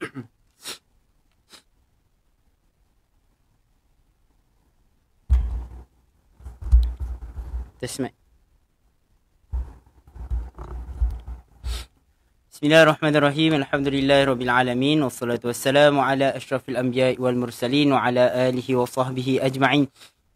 تسمع بسم الله الرحمن الرحيم الحمد لله رب العالمين والصلاة والسلام على أشرف الأنبياء والمرسلين وعلى آله وصحبه أجمعين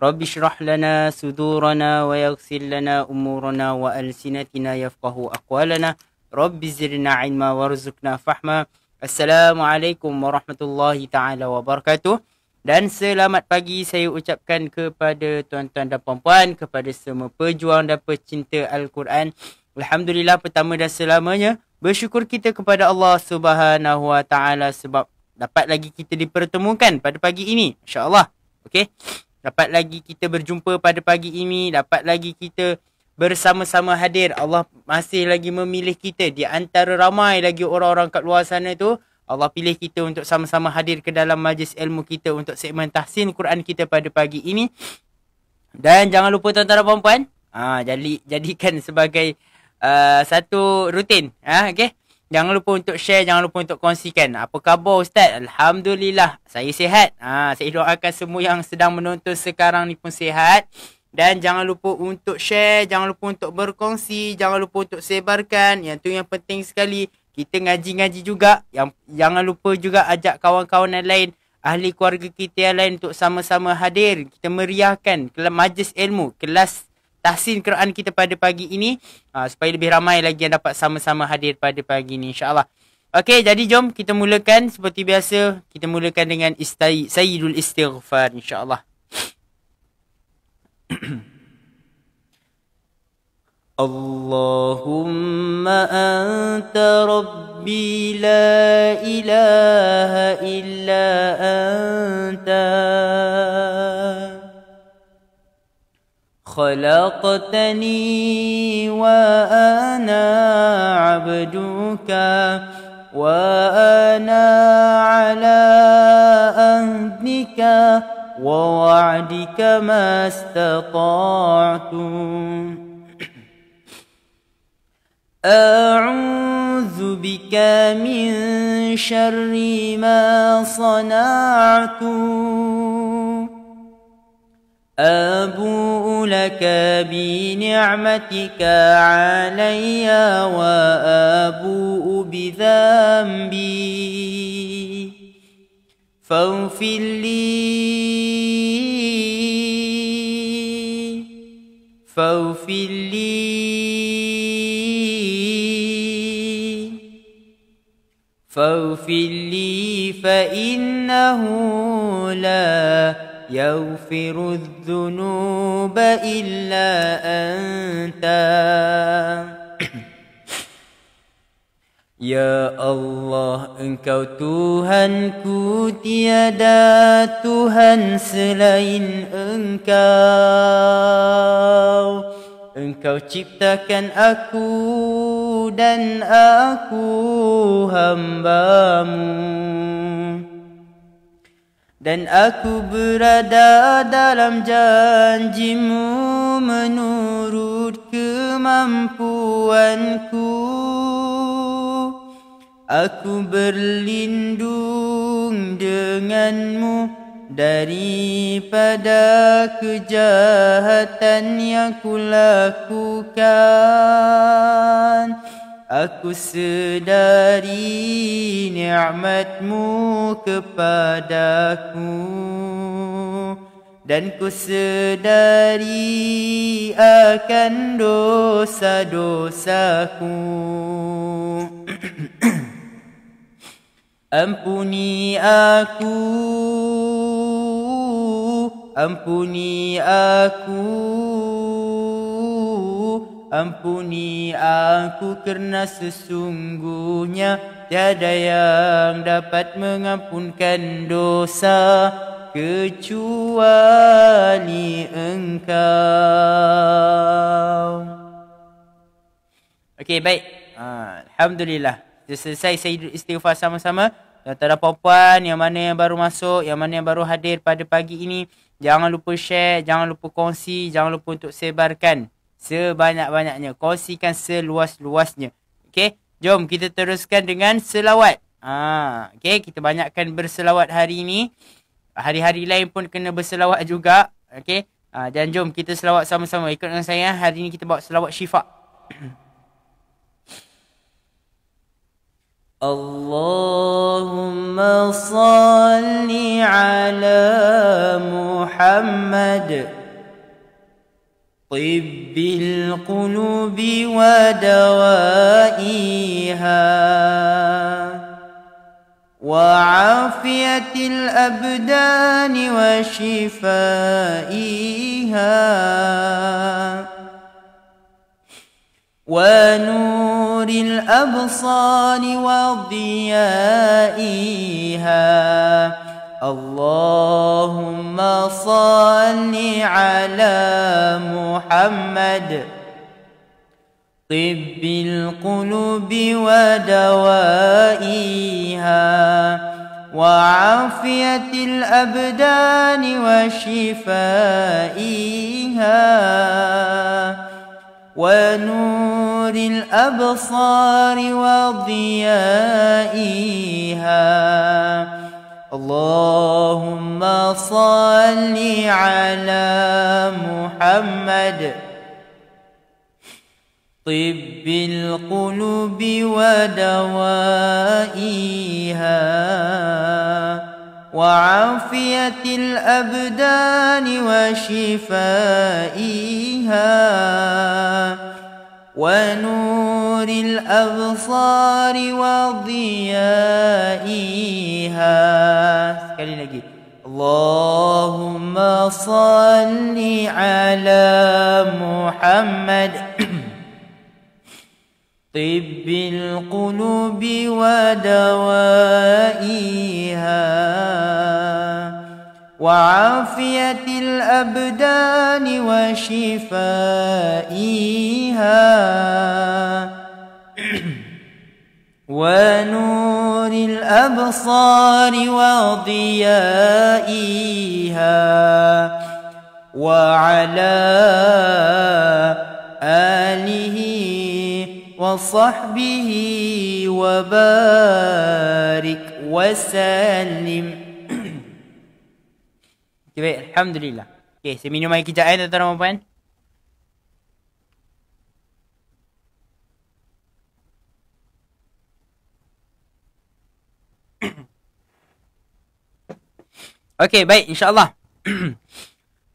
رب اشرح لنا صدورنا ويغسل لنا أمورنا وألسنتنا يفقه أقوالنا رب زرنا علما وارزقنا فحما Assalamualaikum warahmatullahi taala wabarakatuh dan selamat pagi saya ucapkan kepada tuan-tuan dan puan-puan kepada semua pejuang dan pecinta al-Quran. Alhamdulillah pertama dan selamanya bersyukur kita kepada Allah Subhanahu wa taala sebab dapat lagi kita dipertemukan pada pagi ini. Insyaallah, okay? Dapat lagi kita berjumpa pada pagi ini, dapat lagi kita bersama-sama hadir. Allah masih lagi memilih kita di antara ramai lagi orang-orang kat luar sana tu. Allah pilih kita untuk sama-sama hadir ke dalam majlis ilmu kita untuk segmen tahsin Quran kita pada pagi ini. Dan jangan lupa tuan-tuan dan puan-puan, ha, jadikan sebagai uh, satu rutin, ah okey. Jangan lupa untuk share, jangan lupa untuk kongsikan. Apa khabar Ustaz? Alhamdulillah, saya sihat. Ah, saya doakan semua yang sedang menonton sekarang ni pun sihat. Dan jangan lupa untuk share, jangan lupa untuk berkongsi, jangan lupa untuk sebarkan. Yang tu yang penting sekali. Kita ngaji-ngaji juga. Yang jangan lupa juga ajak kawan-kawan yang lain, ahli keluarga kita yang lain untuk sama-sama hadir. Kita meriahkan kelas majlis ilmu, kelas tahsin Quran kita pada pagi ini uh, supaya lebih ramai lagi yang dapat sama-sama hadir pada pagi ini Insyaallah. allah Okey, jadi jom kita mulakan seperti biasa, kita mulakan dengan istai Sayyidul Istighfar Insyaallah. اللهم أنت ربي لا إله إلا أنت خلقتني وأنا عبدك وأنا على ووعدك ما استطعتم أعوذ بك من شر ما صنعت أبوء لك بنعمتك علي وأبوء بذنبي فاغفر لي فاغفر لي فاغفر لي فإنه لا يغفر الذنوب إلا أنت Ya Allah, Engkau Tuhanku, tiada Tuhan selain Engkau. Engkau ciptakan aku dan aku hambamu. Dan aku berada dalam janjimu menurut kemampuanku. Aku berlindung denganmu daripada kejahatan yang kulakukan Aku sedari ni'matmu kepadaku Dan ku sedari akan dosa-dosaku Ampuni aku Ampuni aku Ampuni aku kerana sesungguhnya Tiada yang dapat mengampunkan dosa Kecuali engkau Okey baik ah, Alhamdulillah kita selesai istighfar sama-sama. Tuan-tuan puan yang mana yang baru masuk, yang mana yang baru hadir pada pagi ini. Jangan lupa share, jangan lupa kongsi, jangan lupa untuk sebarkan sebanyak-banyaknya. Kongsikan seluas-luasnya. Okey, jom kita teruskan dengan selawat. Ah, okey, kita banyakkan berselawat hari ini. Hari-hari lain pun kena berselawat juga. Okey, ah, dan jom kita selawat sama-sama. Ikut dengan saya, hari ini kita bawa selawat syifa. اللهم صل على محمد طب القلوب ودوائها وعافية الأبدان وشفائها ونور نور الأبصار وضيائها اللهم صل على محمد طب القلوب ودوائها وعافية الأبدان وشفائها ونور الأبصار وضيائها اللهم صل على محمد طب القلوب ودوائها وعافية الأبدان وشفائها ونور الأبصار وضيائها اللهم صل على محمد طب القلوب ودوائها وعافية الأبدان وشفائها ونور الأبصار وضيائها وعلى آله وصحبه وبارك وسلم Okay, Alhamdulillah. Okay, saya minum air kejap eh, tuan-tuan dan puan-puan. Okay, baik. InsyaAllah.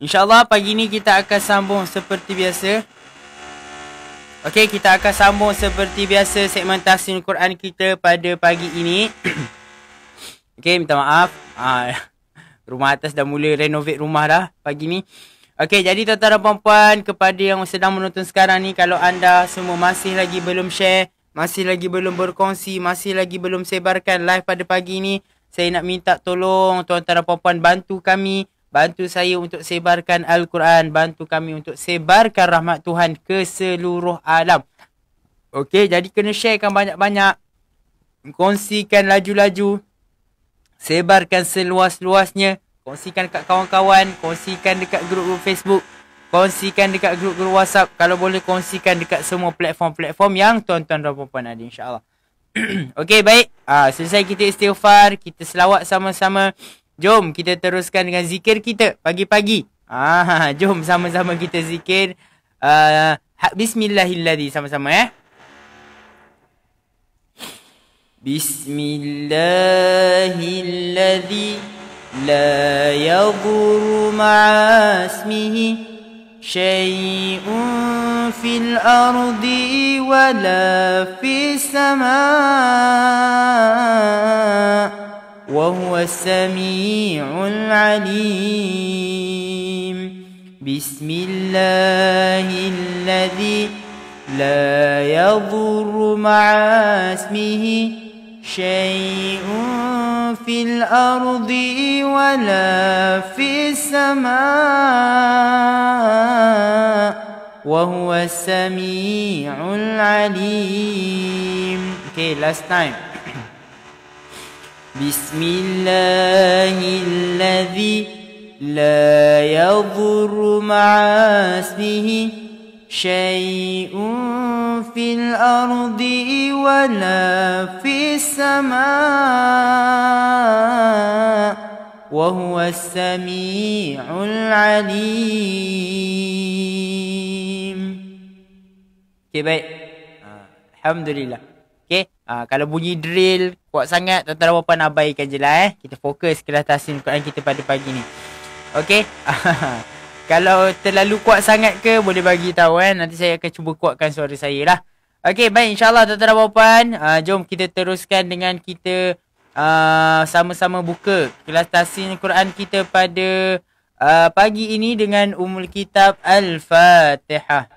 InsyaAllah pagi ni kita akan sambung seperti biasa. Okey, kita akan sambung seperti biasa segmen tafsir Quran kita pada pagi ini. Okey, minta maaf. Ah, rumah atas dah mula renovate rumah dah pagi ni. Okey, jadi tuan-tuan dan puan-puan kepada yang sedang menonton sekarang ni kalau anda semua masih lagi belum share, masih lagi belum berkongsi, masih lagi belum sebarkan live pada pagi ni, saya nak minta tolong tuan-tuan dan puan-puan bantu kami Bantu saya untuk sebarkan Al-Quran. Bantu kami untuk sebarkan rahmat Tuhan ke seluruh alam. Okey, jadi kena sharekan banyak-banyak. Kongsikan laju-laju. Sebarkan seluas-luasnya. Kongsikan dekat kawan-kawan. Kongsikan dekat grup-grup Facebook. Kongsikan dekat grup-grup WhatsApp. Kalau boleh kongsikan dekat semua platform-platform yang tuan-tuan dan puan-puan ada insyaAllah. Okey, baik. Ha, selesai kita istighfar. Kita selawat sama-sama. Jom kita teruskan dengan zikir kita pagi-pagi. Ah, jom sama-sama kita zikir uh, ah, ha, Bismillahirrahmanirrahim sama-sama eh. Bismillahirrahmanirrahim. la yadhurru ma'a ismihi shay'un fil ardi wa la fis samaa'. وهو السميع العليم بسم الله الذي لا يضر مع اسمه شيء في الأرض ولا في السماء وهو السميع العليم Okay, last time. بسم الله الذي لا يضر مع اسمه شيء في الأرض ولا في السماء وهو السميع العليم كيف الحمد لله Ha, kalau bunyi drill kuat sangat, tak tahu apa-apa abaikan je lah eh. Kita fokus ke atas Quran kita pada pagi ni. Okay? kalau terlalu kuat sangat ke, boleh bagi tahu eh. Nanti saya akan cuba kuatkan suara saya lah. Okay, baik. InsyaAllah, tak tahu apa-apa. Ha, jom kita teruskan dengan kita uh, sama-sama buka kelas tahsin Quran kita pada uh, pagi ini dengan Umul Kitab Al-Fatihah.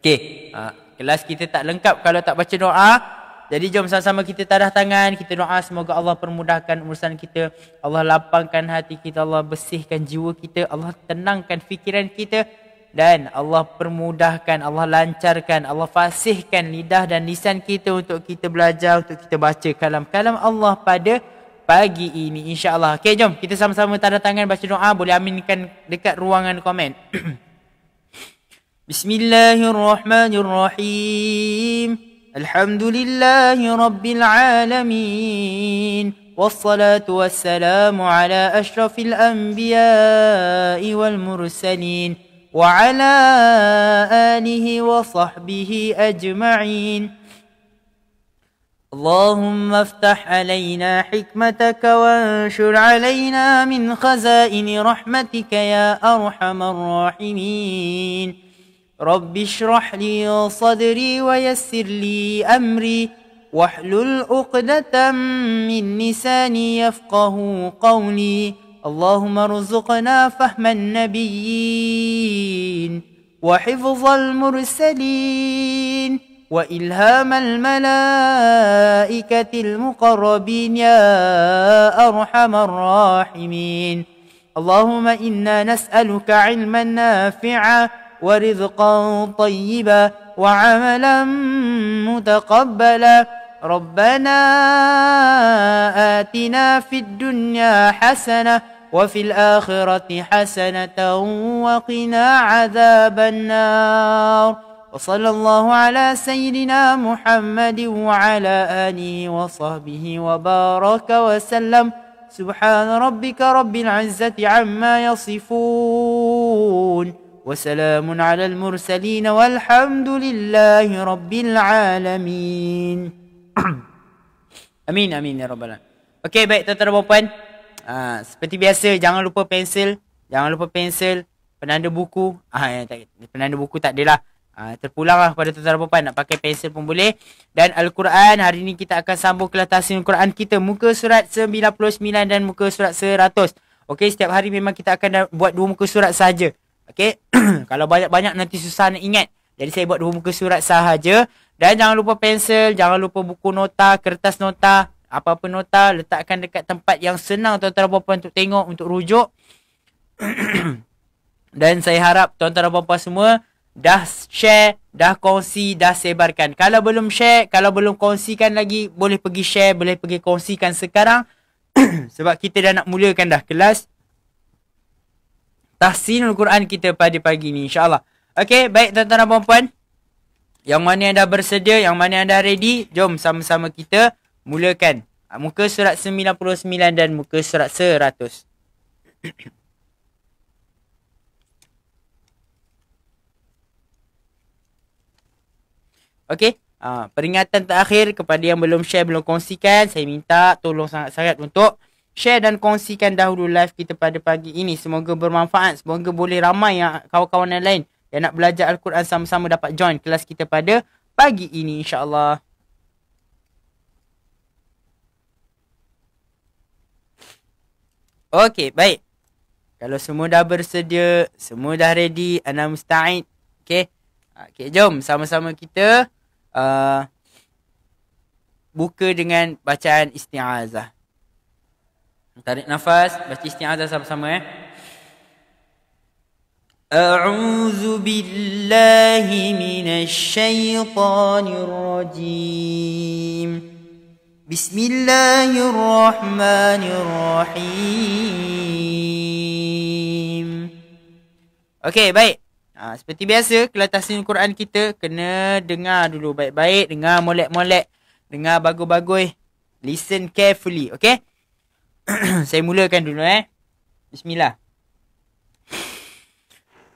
Okey, ha, kelas kita tak lengkap kalau tak baca doa. Jadi jom sama-sama kita tadah tangan, kita doa semoga Allah permudahkan urusan kita. Allah lapangkan hati kita, Allah bersihkan jiwa kita, Allah tenangkan fikiran kita dan Allah permudahkan, Allah lancarkan, Allah fasihkan lidah dan lisan kita untuk kita belajar, untuk kita baca kalam-kalam Allah pada pagi ini insya-Allah. Okey, jom kita sama-sama tanda tangan baca doa, boleh aminkan dekat ruangan komen. بسم الله الرحمن الرحيم الحمد لله رب العالمين والصلاة والسلام على أشرف الأنبياء والمرسلين وعلى آله وصحبه أجمعين اللهم افتح علينا حكمتك وانشر علينا من خزائن رحمتك يا أرحم الراحمين رب اشرح لي صدري ويسر لي أمري واحلل عقدة من لساني يفقه قولي اللهم ارزقنا فهم النبيين وحفظ المرسلين وإلهام الملائكة المقربين يا أرحم الراحمين اللهم إنا نسألك علما نافعا ورزقا طيبا وعملا متقبلا ربنا آتنا في الدنيا حسنة وفي الآخرة حسنة وقنا عذاب النار وصلى الله على سيدنا محمد وعلى آله وصحبه وبارك وسلم سبحان ربك رب العزة عما يصفون وسلام على المرسلين والحمد لله رب العالمين Amin amin ya رب العالمين Okey baik tuan-tuan dan puan-puan. Ah, seperti biasa jangan lupa pensel, jangan lupa pensel, penanda buku. Ah ha, tak penanda buku tak adalah. Ha, ah, lah pada tuan-tuan dan puan-puan nak pakai pensel pun boleh. Dan al-Quran hari ini kita akan sambung kelas tahsin al-Quran kita muka surat 99 dan muka surat 100. Okey setiap hari memang kita akan buat dua muka surat saja. Okey, kalau banyak-banyak nanti susah nak ingat. Jadi saya buat dua muka surat sahaja. Dan jangan lupa pensel, jangan lupa buku nota, kertas nota, apa-apa nota. Letakkan dekat tempat yang senang tuan-tuan dan puan-puan untuk tengok, untuk rujuk. dan saya harap tuan-tuan dan puan-puan semua dah share, dah kongsi, dah sebarkan. Kalau belum share, kalau belum kongsikan lagi, boleh pergi share, boleh pergi kongsikan sekarang. Sebab kita dah nak mulakan dah kelas tahsinul Quran kita pada pagi ni insyaallah. Okey, baik tuan-tuan dan puan-puan. Yang mana anda bersedia, yang mana anda ready, jom sama-sama kita mulakan ah, muka surat 99 dan muka surat 100. Okey, uh, peringatan terakhir kepada yang belum share, belum kongsikan, saya minta tolong sangat-sangat untuk share dan kongsikan dahulu live kita pada pagi ini. Semoga bermanfaat. Semoga boleh ramai yang kawan-kawan yang lain yang nak belajar Al-Quran sama-sama dapat join kelas kita pada pagi ini insyaAllah. Okay baik. Kalau semua dah bersedia, semua dah ready, anda mustahid. okay, okay jom sama-sama kita uh, buka dengan bacaan isti'azah. Tarik nafas, baca isti'adah sama-sama eh. A'udzu billahi minasy syaithanir rajim. Bismillahirrahmanirrahim. Okey, baik. Ha, seperti biasa, kelas Quran kita kena dengar dulu baik-baik, dengar molek-molek, dengar bagus-bagus. Listen carefully, okey? saya mulakan dulu eh. Bismillah.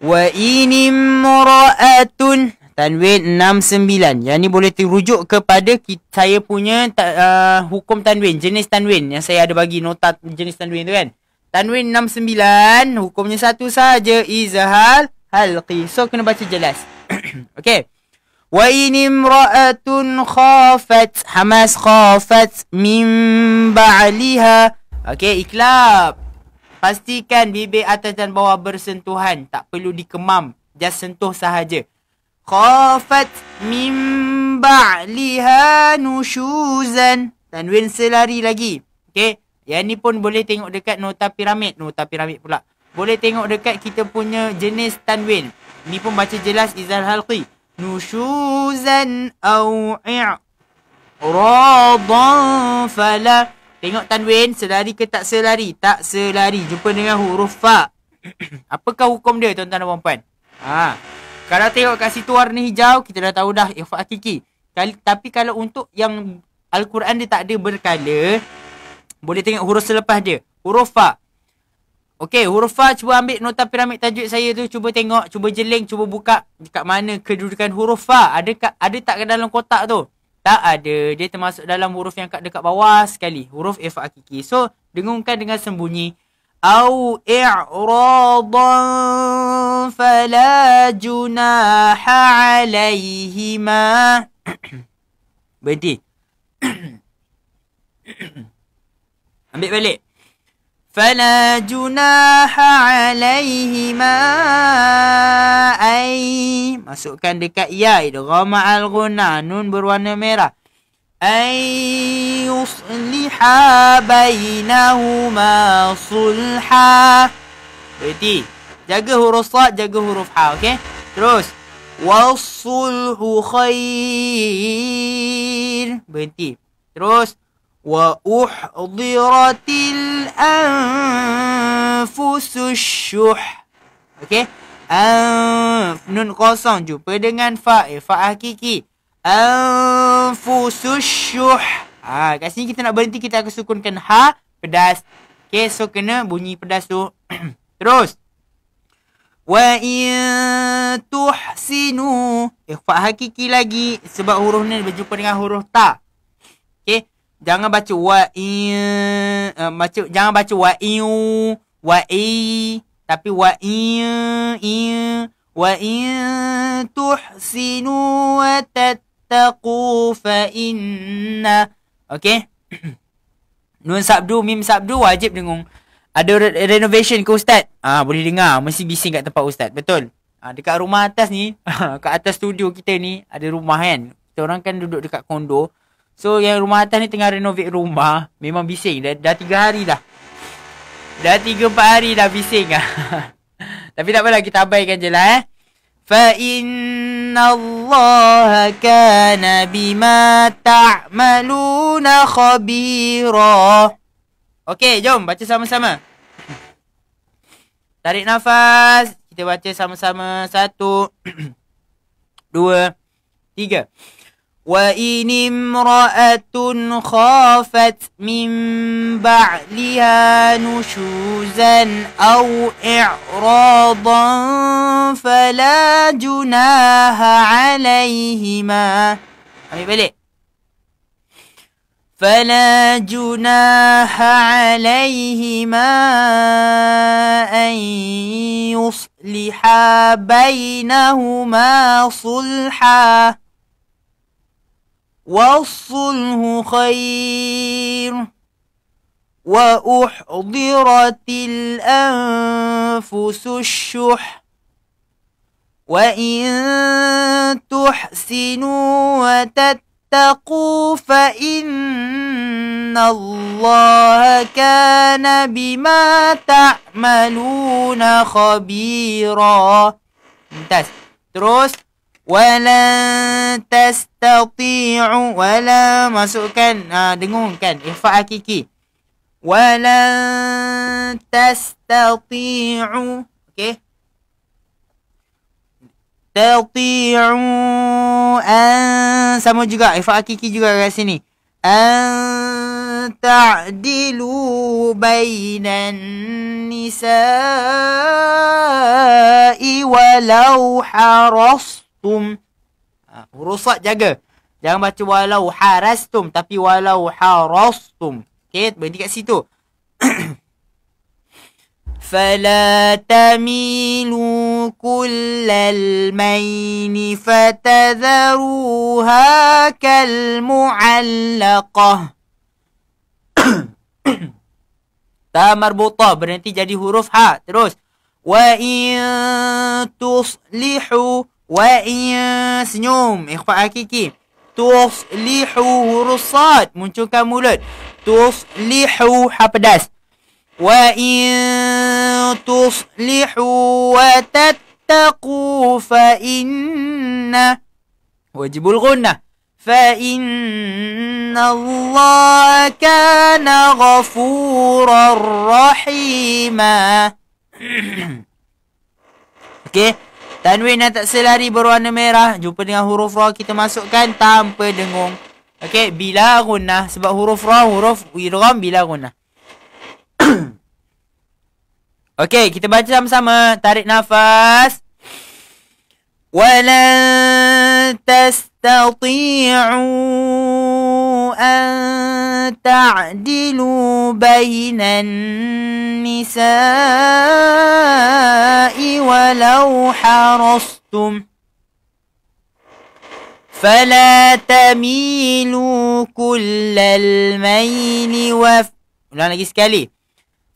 Wa ini mura'atun. Tanwin 69. Yang ni boleh dirujuk kepada kita, saya punya uh, hukum tanwin. Jenis tanwin yang saya ada bagi nota jenis tanwin tu kan. Tanwin 69. Hukumnya satu saja Izahal halqi. So, kena baca jelas. okay. Wa ini mura'atun khafat. Hamas khafat min ba'liha. Okey, ikhlab. Pastikan bibir atas dan bawah bersentuhan. Tak perlu dikemam. Just sentuh sahaja. Khafat mim ba'liha nushuzan. Tanwin selari lagi. Okey. Yang ni pun boleh tengok dekat nota piramid. Nota piramid pula. Boleh tengok dekat kita punya jenis tanwin. Ni pun baca jelas izal halqi. Nushuzan au'i'radan falah. Tengok tanwin selari ke tak selari? Tak selari. Jumpa dengan huruf fa. Apakah hukum dia tuan-tuan dan puan-puan? Ha. Kalau tengok kat situ warna hijau, kita dah tahu dah ifa hakiki. Kali, tapi kalau untuk yang Al-Quran dia tak ada berkala, boleh tengok huruf selepas dia. Huruf fa. Okey, huruf fa cuba ambil nota piramid tajwid saya tu, cuba tengok, cuba jeling, cuba buka dekat mana kedudukan huruf fa. Ada ada tak ke dalam kotak tu? Tak ada. Dia termasuk dalam huruf yang kat dekat bawah sekali. Huruf if hakiki. So, dengungkan dengan sembunyi. Au i'radan fala junaha alaihima. Berhenti. Ambil balik. فلا جناح عليهما أي masukkan dekat ya idgham al ghunna nun berwarna merah أي يصلح بينهما صلحا berarti jaga huruf sa jaga huruf ha okey terus والصلح خير berhenti terus وأحضرت الأنفس الشح Okay Anf, Nun kosong jumpa dengan fa eh, Fa hakiki Anfus syuh ha, Kat sini kita nak berhenti kita akan sukunkan ha Pedas Okay so kena bunyi pedas tu Terus Wa in tuhsinu Eh fa hakiki lagi Sebab huruf ni berjumpa dengan huruf ta jangan baca wa i uh, eh, baca jangan baca wa i wa i tapi wa i i wa in tuhsinu wa tattaqu fa inna okey nun sabdu mim sabdu wajib dengung ada re- renovation ke ustaz ah ha, boleh dengar mesti bising kat tempat ustaz betul ha, dekat rumah atas ni kat atas studio kita ni ada rumah kan kita orang kan duduk dekat kondo So yang rumah atas ni tengah renovate rumah Memang bising Dah, dah tiga hari dah Dah tiga empat hari dah bising lah Tapi tak apalah kita abaikan je lah eh Fa inna Allah kana bima ta'maluna khabira Okay jom baca sama-sama Tarik nafas Kita baca sama-sama Satu Dua Tiga وإن امرأة خافت من بعلها نشوزا أو إعراضا فلا جناها عليهما فلا جناح عليهما أن يصلحا بينهما صلحا والصلح خير وأحضرت الأنفس الشح وإن تحسنوا وتتقوا فإن الله كان بما تعملون خبيرا تروس Walan tastati'u Wala masukkan ha, Dengungkan Ifa Akiki Walan tastati'u Okay Tati'u Sama juga Ifa Akiki juga kat sini Anta'dilu Bainan Nisa'i Walau harastu harastum. ha, rosak jaga jangan baca walau harastum tapi walau harastum okey berhenti kat situ فلا تميلوا كل المين فتذروها كالمعلقة Ta marbutah berhenti جدي huruf ها تروس وإن تصلحوا Wa'inya senyum. Ikhfa hakiki. Tuslihu huruf sad. Munculkan mulut. Tuslihu ha pedas. Wa'in lihu wa tattaqu fa'inna Wajibul gunnah. فإن الله كان غفورا رحيما Okay Tanwin yang tak selari berwarna merah Jumpa dengan huruf ra kita masukkan tanpa dengung Okey, bila gunah Sebab huruf ra, huruf wiram bila gunah Okey, kita baca sama-sama Tarik nafas Walan tastati'u أن تعدلوا بين النساء ولو حرصتم فلا تميلوا كل الميل وف لا نجيس كالي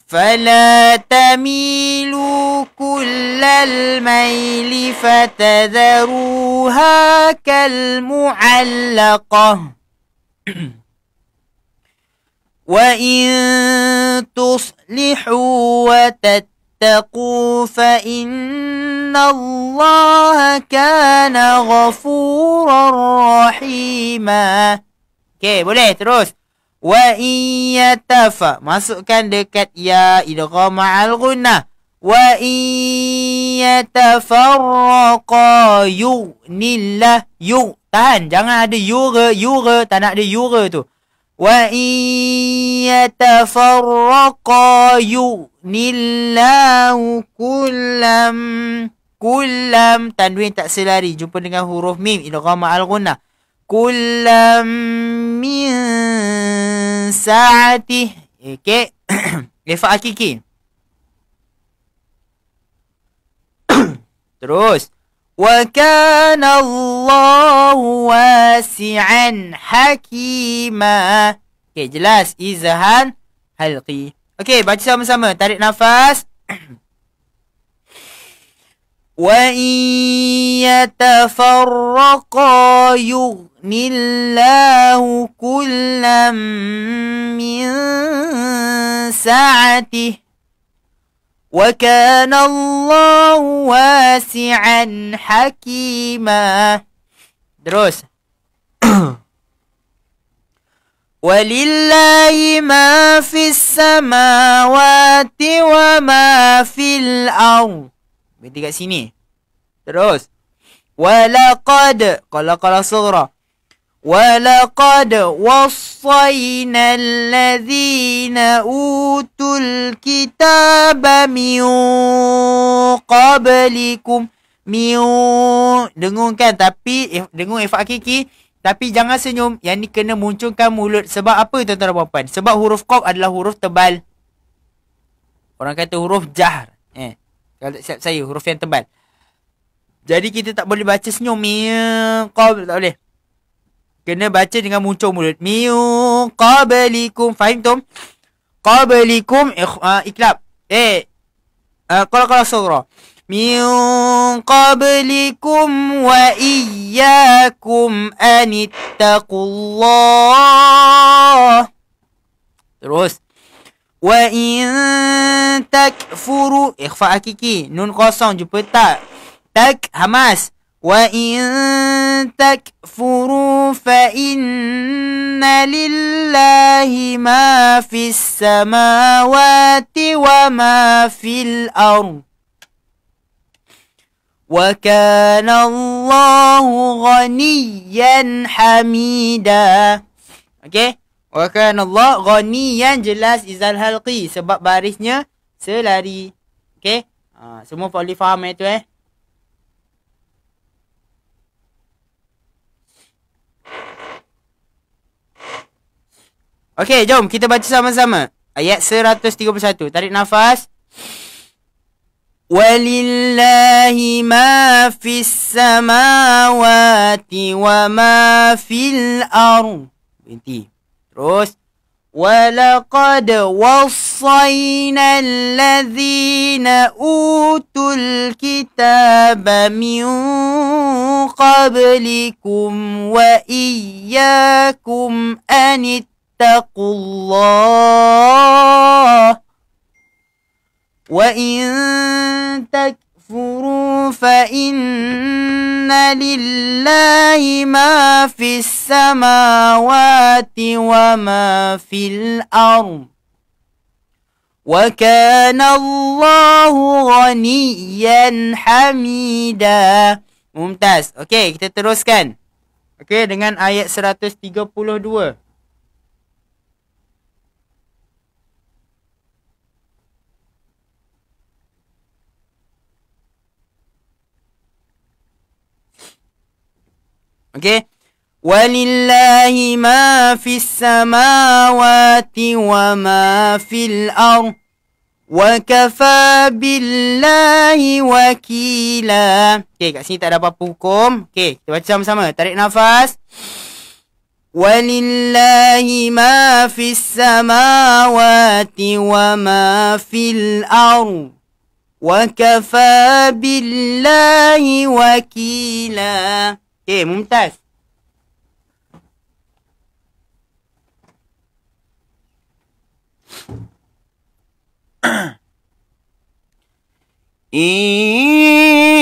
فلا تميلوا كل الميل فتذروها كالمعلقه وإن تصلحوا وتتقوا فإن الله كان غفورا رحيما Okay, boleh terus. Wa iyyatafa. Masukkan dekat ya idgham al gunnah. Wa iyyatafarraqa yughnillah. Yugh Tahan. Jangan ada yura, yura. Tak nak ada yura tu. Wa in yatafarraqa yu'nillahu kullam. Kullam. Tanwin tak selari. Jumpa dengan huruf mim. Ilgama al-gunnah. Kullam min sa'atih. Okay. Lefa akiki. Terus. Wa kana Allah wasi'an hakima. Okey, jelas izhan halqi. Okay, baca sama-sama. Tarik nafas. وَإِنْ يَتَفَرَّقَا يُغْنِ اللَّهُ كُلًّا مِنْ سَعَتِهِ وَكَانَ اللَّهُ وَاسِعًا حَكِيمًا Terus. ولله ما في السماوات وما في الأرض. Berhenti kat sini. Terus. ولقد قال قال صغرى ولقد وصينا الذين أوتوا الكتاب من قبلكم Miu Dengungkan tapi eh, Dengung efak Kiki, Tapi jangan senyum Yang ni kena munculkan mulut Sebab apa tuan-tuan dan puan-puan Sebab huruf kop adalah huruf tebal Orang kata huruf jahar Eh Kalau tak siap saya huruf yang tebal Jadi kita tak boleh baca senyum Miu Kop tak boleh Kena baca dengan muncul mulut Miu Qabalikum Fahim tu Qabalikum ikh, Eh uh, eh, Kalau-kalau surah من قبلكم وإياكم أن اتقوا الله terus wa in takfuru ikhfa hakiki nun kosong jumpa tak tak hamas wa in takfuru fa inna lillahi ma fis samawati wa ma fil ardh وَكَانَ اللَّهُ غَنِيًّا حَمِيدًا Okay? وَكَانَ اللَّهُ غَنِيًّا jelas izal halqi sebab barisnya selari. Okay? Ha, semua boleh faham itu eh. eh? Okay, jom kita baca sama-sama. Ayat 131. Tarik nafas. ولله ما في السماوات وما في الأرض انتي روس ولقد وصينا الذين أوتوا الكتاب من قبلكم وإياكم أن اتقوا الله وإن تكفروا فإن لله ما في السماوات وما في الأرض وكان الله غنيا حميدا ممتاز أوكي okay, kita teruskan أوكي okay, dengan ayat 132 اوكي ولله ما في السماوات وما في الارض وكفى بالله wakila. Okey, kat sini tak ada apa-apa hukum. Okey, kita baca sama-sama. Tarik nafas. Walillahi ma fis samawati wa ma fil ard. Wa kafa billahi wakila. اوكي ممتاز إن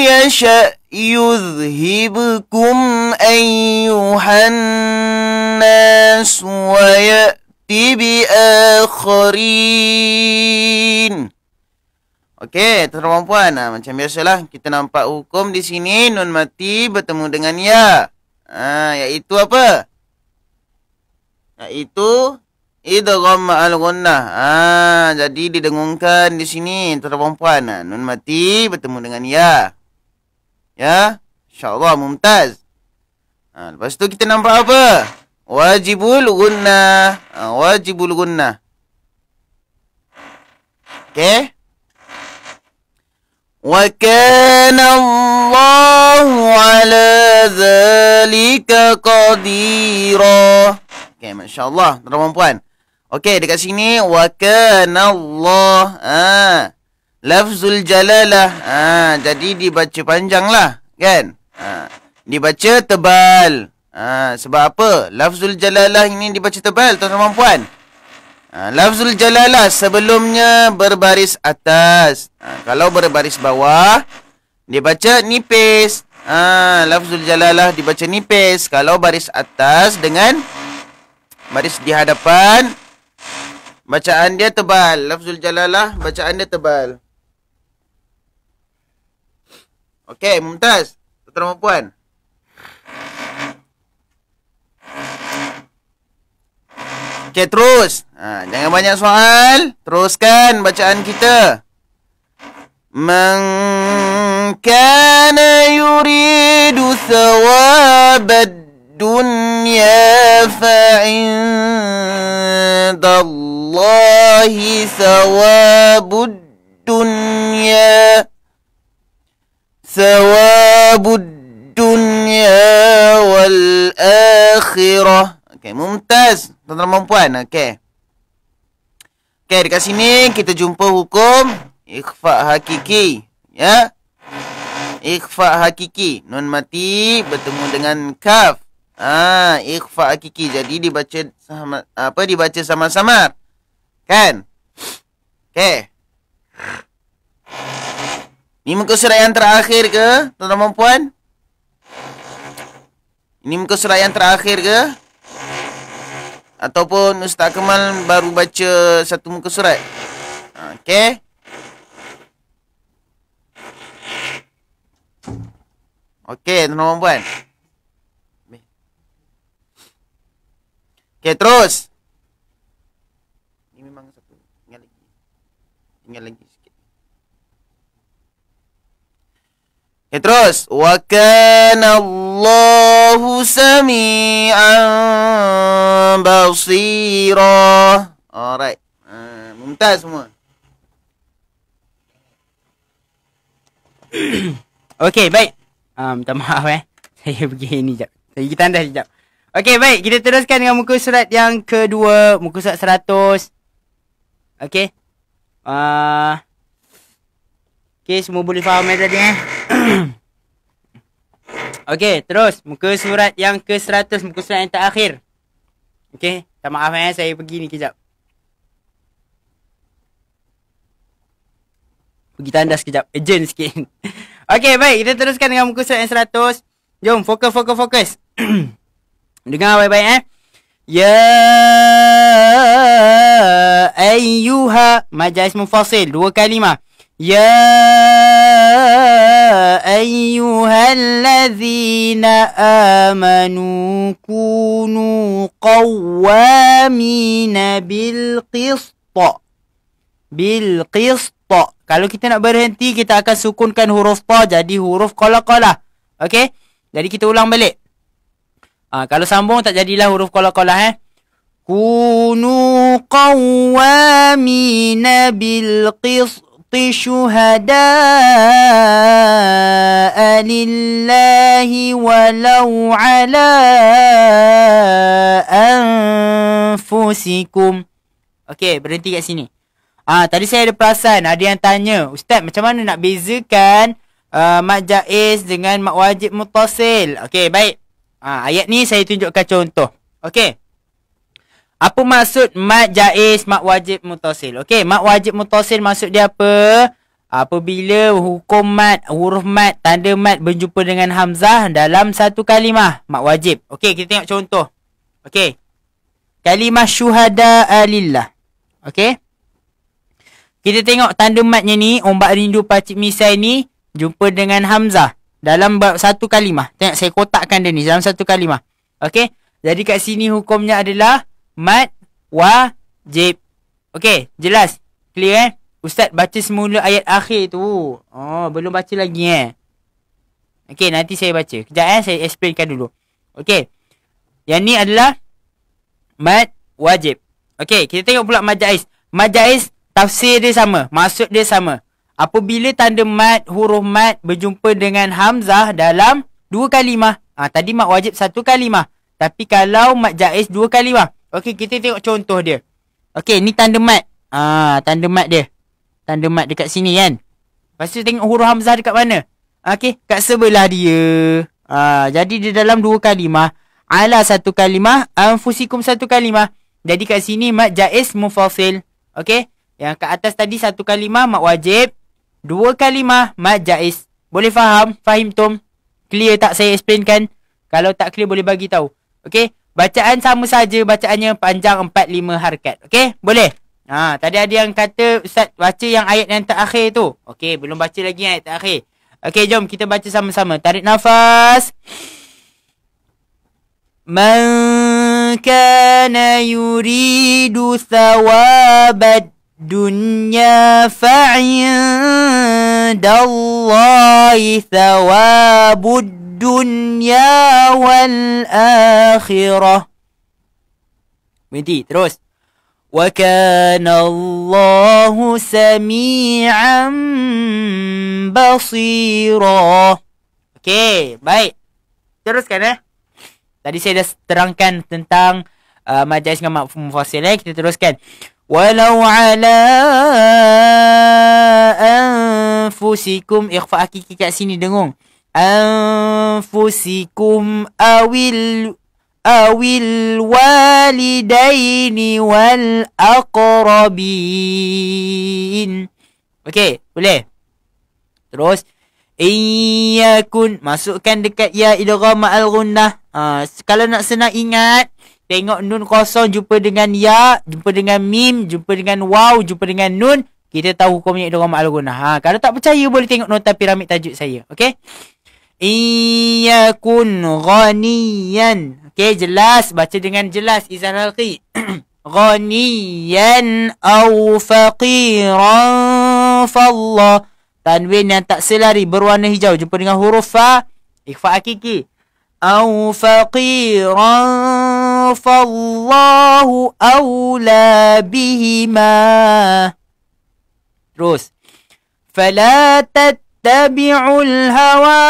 يشأ يذهبكم أيها الناس ويأت بآخرين Okey, tuan-tuan dan puan, ha, ah, macam biasalah kita nampak hukum di sini nun mati bertemu dengan ya. Ha, iaitu apa? Iaitu idgham ma'al gunnah. Ha, ah, jadi didengungkan di sini tuan-tuan dan ha, nun mati bertemu dengan ya. Ya, insya-Allah mumtaz. Ha, lepas tu kita nampak apa? Wajibul gunnah. Ha, wajibul gunnah. Okey. وكان الله على ذلك قديرا Okay, Masya Allah, tuan-tuan dan puan Okay, dekat sini Wa kana Allah ha, Lafzul jalalah ha, Jadi dibaca panjang lah Kan? Ha, dibaca tebal ha, Sebab apa? Lafzul jalalah ini dibaca tebal, tuan-tuan dan puan Ha, lafzul jalalah sebelumnya berbaris atas. Ha, kalau berbaris bawah, dibaca nipis. Ha, lafzul jalalah dibaca nipis. Kalau baris atas dengan baris di hadapan, bacaan dia tebal. Lafzul jalalah bacaan dia tebal. Okey, Mumtaz. Tuan-tuan puan. Okey, terus. Ha, jangan banyak soal. Teruskan bacaan kita. Man kana yuridu thawabad dunya fa'indallahi thawabud dunya. Thawabud dunia wal akhirah. Okay, mumtaz. Tuan-tuan dan puan, Okey, kan, dekat sini kita jumpa hukum ikhfa hakiki. Ya. Ikhfa hakiki. Nun mati bertemu dengan kaf. Ah, ikhfa hakiki. Jadi dibaca sama apa dibaca sama-sama. Kan? Okey. Ini muka surat yang terakhir ke, tuan-tuan puan? Ini muka surat yang terakhir ke? ataupun Ustaz Kemal baru baca satu muka surat. Ha, okey. Okey, tuan-tuan puan. Okey, terus. Ini memang satu. Tinggal lagi. Tinggal lagi. Okay, ya, terus. Wa kana Allahu sami'an basira. Alright. Uh, Mumtaz semua. okay, baik. Uh, minta maaf eh. Saya pergi ni jap. Saya pergi tanda sekejap. Okay, baik. Kita teruskan dengan muka surat yang kedua. Muka surat seratus. Okay. Uh, ah, okay, semua boleh faham eh tadi eh. Okey, terus muka surat yang ke-100 muka surat yang terakhir. Okey, tak maaf eh saya pergi ni kejap. Pergi tandas kejap, urgent sikit. Okey, baik, kita teruskan dengan muka surat yang 100. Jom fokus fokus fokus. Dengar baik-baik eh. Ya ayyuha majaz mufasil dua kalimah. يا أيها الذين آمنوا كونوا قوامين بالقسط بالقسط Kalau kita nak berhenti, kita akan sukunkan huruf ta jadi huruf kola-kola. Okey? Jadi kita ulang balik. Ha, kalau sambung, tak jadilah huruf kola-kola. Eh? Kunu qawwamina bilqis. شهداء لله ولو على أنفسكم Okay, berhenti kat sini. Ah, tadi saya ada perasan ada yang tanya, Ustaz macam mana nak bezakan uh, mak jaiz dengan mak wajib mutasil? Okay, baik. Ah, ayat ni saya tunjukkan contoh. Okay. Apa maksud mad jaiz mad wajib mutasil? Okey, mad wajib mutasil maksud dia apa? Apabila hukum mat, huruf mat, tanda mat berjumpa dengan hamzah dalam satu kalimah, mad wajib. Okey, kita tengok contoh. Okey. Kalimah syuhada alillah. Okey. Kita tengok tanda matnya ni, ombak rindu pacik misai ni jumpa dengan hamzah dalam satu kalimah. Tengok saya kotakkan dia ni dalam satu kalimah. Okey. Jadi kat sini hukumnya adalah mat wajib. Okey, jelas. Clear eh? Ustaz baca semula ayat akhir tu. Oh, belum baca lagi eh. Okey, nanti saya baca. Kejap eh, saya explainkan dulu. Okey. Yang ni adalah mat wajib. Okey, kita tengok pula majais. Majais tafsir dia sama, maksud dia sama. Apabila tanda mat huruf mat berjumpa dengan hamzah dalam dua kalimah. Ah, ha, tadi mat wajib satu kalimah. Tapi kalau mat jaiz dua kalimah. Okey, kita tengok contoh dia. Okey, ni tanda mat. Ah, tanda mat dia. Tanda mat dekat sini kan. Lepas tu tengok huruf hamzah dekat mana. Okey, kat sebelah dia. Ah, jadi dia dalam dua kalimah. Ala satu kalimah, anfusikum satu kalimah. Jadi kat sini mat jaiz mufasil. Okey. Yang kat atas tadi satu kalimah mat wajib. Dua kalimah mat jaiz. Boleh faham? Fahim tum? Clear tak saya explain kan? Kalau tak clear boleh bagi tahu. Okey. Bacaan sama saja bacaannya panjang 4-5 harikat. Okey? Boleh? Ha, tadi ada yang kata Ustaz baca yang ayat yang terakhir tu. Okey, belum baca lagi ayat terakhir. Okey, jom kita baca sama-sama. Tarik nafas. Man kana yuridu thawabat dunya fa'inda Allahi thawabud dunia wal akhirah. Binti, terus. Wa kana Allah sami'an basira. Okey, baik. Teruskan eh. Tadi saya dah terangkan tentang uh, majlis dengan makfum fasil eh. Kita teruskan. Walau ala anfusikum ikhfa'aki kat sini dengung. أنفسكم أو أو الوالدين والأقربين Okay, boleh? Terus Iyakun Masukkan dekat ya idram al-gunnah ha, Kalau nak senang ingat Tengok nun kosong jumpa dengan ya Jumpa dengan mim Jumpa dengan wow Jumpa dengan nun Kita tahu hukumnya idram al-gunnah ha, Kalau tak percaya boleh tengok nota piramid tajuk saya Okay Iyakun ghaniyan Okay jelas Baca dengan jelas Izan Halki Ghaniyan Au faqiran Fallah Tanwin yang tak selari Berwarna hijau Jumpa dengan huruf fa Ikhfa akiki Au faqiran Fallahu Awla bihima Terus Fala tat تَتَّبِعُ الْهَوَى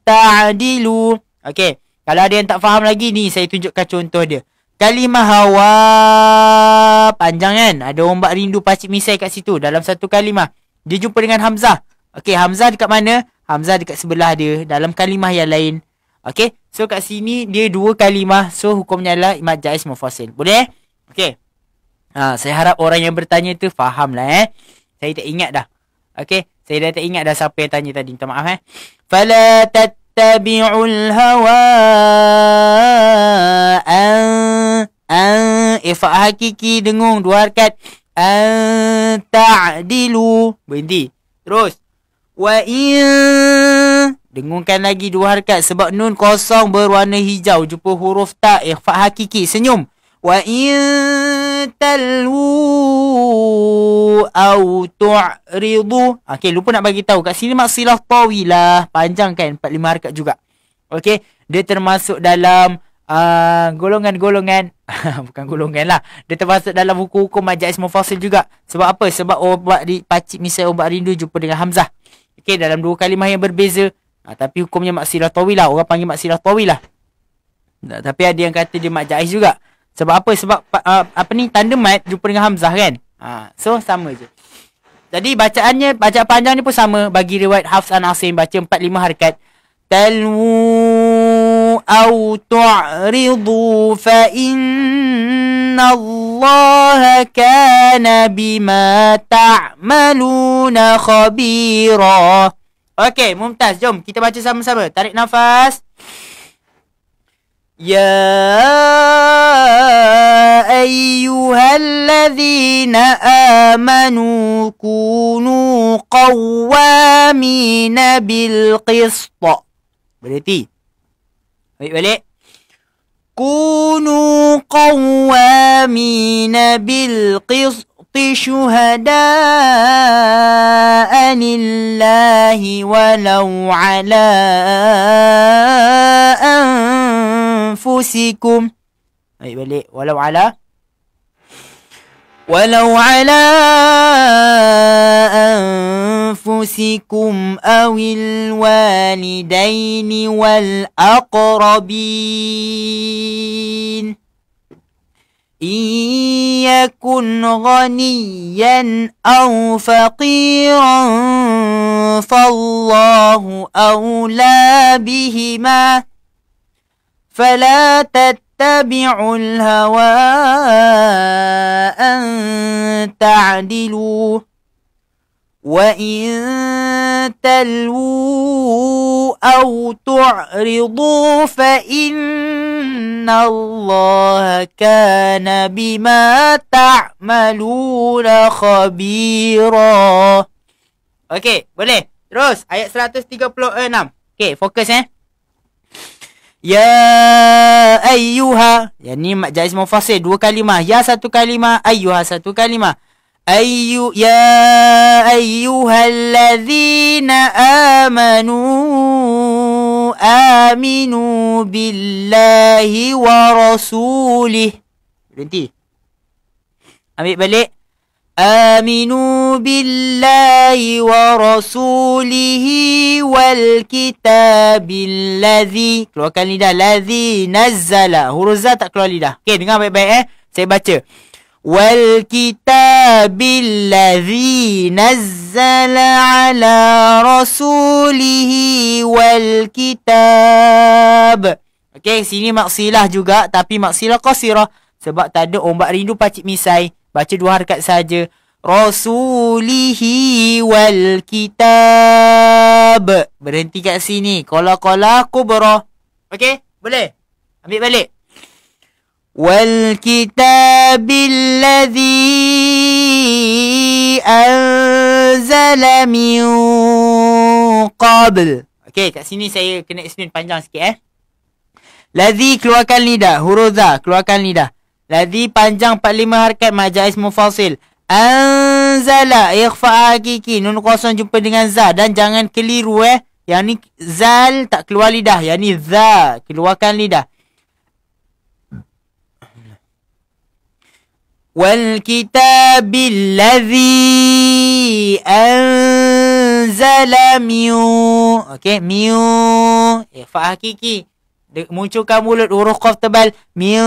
تَعْدِلُ Okay, kalau ada yang tak faham lagi ni, saya tunjukkan contoh dia. Kalimah hawa panjang kan? Ada ombak rindu pasir misai kat situ dalam satu kalimah. Dia jumpa dengan Hamzah. Okay, Hamzah dekat mana? Hamzah dekat sebelah dia dalam kalimah yang lain. Okay, so kat sini dia dua kalimah. So, hukumnya adalah imat jais mufasil. Boleh? Eh? Okay. Ha, saya harap orang yang bertanya tu faham lah eh. Saya tak ingat dah. Okay. Saya dah tak ingat dah siapa yang tanya tadi. Minta maaf eh. Fala tattabi'ul hawa an an ifa' hakiki dengung dua harkat an ta'dilu. Berhenti. Terus. Wa Dengungkan lagi dua harkat sebab nun kosong berwarna hijau. Jumpa huruf tak ifa' hakiki. Senyum. وَإِن تَلْوُوا أَوْ تُعْرِضُوا Okay, lupa nak bagi tahu. Kat sini maksilah tawilah. Panjang kan? 4-5 harikat juga. Okay, dia termasuk dalam uh, golongan-golongan. Bukan golongan lah. Dia termasuk dalam hukum-hukum majlis mufasil juga. Sebab apa? Sebab obat di pacik misal obat rindu jumpa dengan Hamzah. Okay, dalam dua kalimah yang berbeza. Uh, tapi hukumnya maksilah tawilah. Orang panggil maksilah tawilah. Nah, tapi ada yang kata dia majlis juga. juga. Sebab apa? Sebab uh, apa ni tanda mat jumpa dengan Hamzah kan? Ha. So sama je. Jadi bacaannya baca panjang ni pun sama bagi riwayat Hafs an Asim baca 4 5 harakat. Talwu au tu'ridu fa inna Allah kana bima ta'maluna khabira. Okey, mumtaz. Jom kita baca sama-sama. Tarik nafas. يا أيها الذين آمنوا كونوا قوامين بالقسط بلتي بلتي كونوا قوامين بالقسط شهداء لله ولو على أن أنفسكم أي بلي ولو على ولو على أنفسكم أو الوالدين والأقربين إن يكن غنيا أو فقيرا فالله أولى بهما فلا تتبعوا الهوى أن تعدلوا وإن تلووا أو تعرضوا فإن الله كان بما تعملون خبيرا Okey, boleh. Terus, ayat 136. Okey, fokus eh. Ya ayyuha Ya ni jais mufasir dua kalimah Ya satu kalimah Ayyuha satu kalimah Ayyu Ya ayyuha Alladzina amanu Aminu Billahi wa rasulih Berhenti Ambil balik آمنوا بالله ورسوله والكتاب الذي keluarkan lidah الذي نزل huruza tak keluar lidah dengar baik-baik eh saya baca wal kitabil ladzi nazzala ala rasulih wal sini maksilah juga tapi maksilah kosirah sebab tak ada ombak rindu pacik misai Baca dua harikat saja. Rasulihi wal kitab. Berhenti kat sini. Kola-kola kubra. Okey? Boleh? Ambil balik. Wal kitabilladhi anzala min qabl. Okey, kat sini saya kena explain panjang sikit eh. Ladhi keluarkan lidah. Huruza keluarkan lidah. Ladi panjang 45 harkat majais mufasil. Anzala ikhfa hakiki. Nun kosong jumpa dengan za. Dan jangan keliru eh. Yang ni zal tak keluar lidah. Yang ni za. Keluarkan lidah. Wal kitabil ladhi anzala miu. Okay. Miu. Ikhfa hakiki munculkan mulut huruf qaf tebal min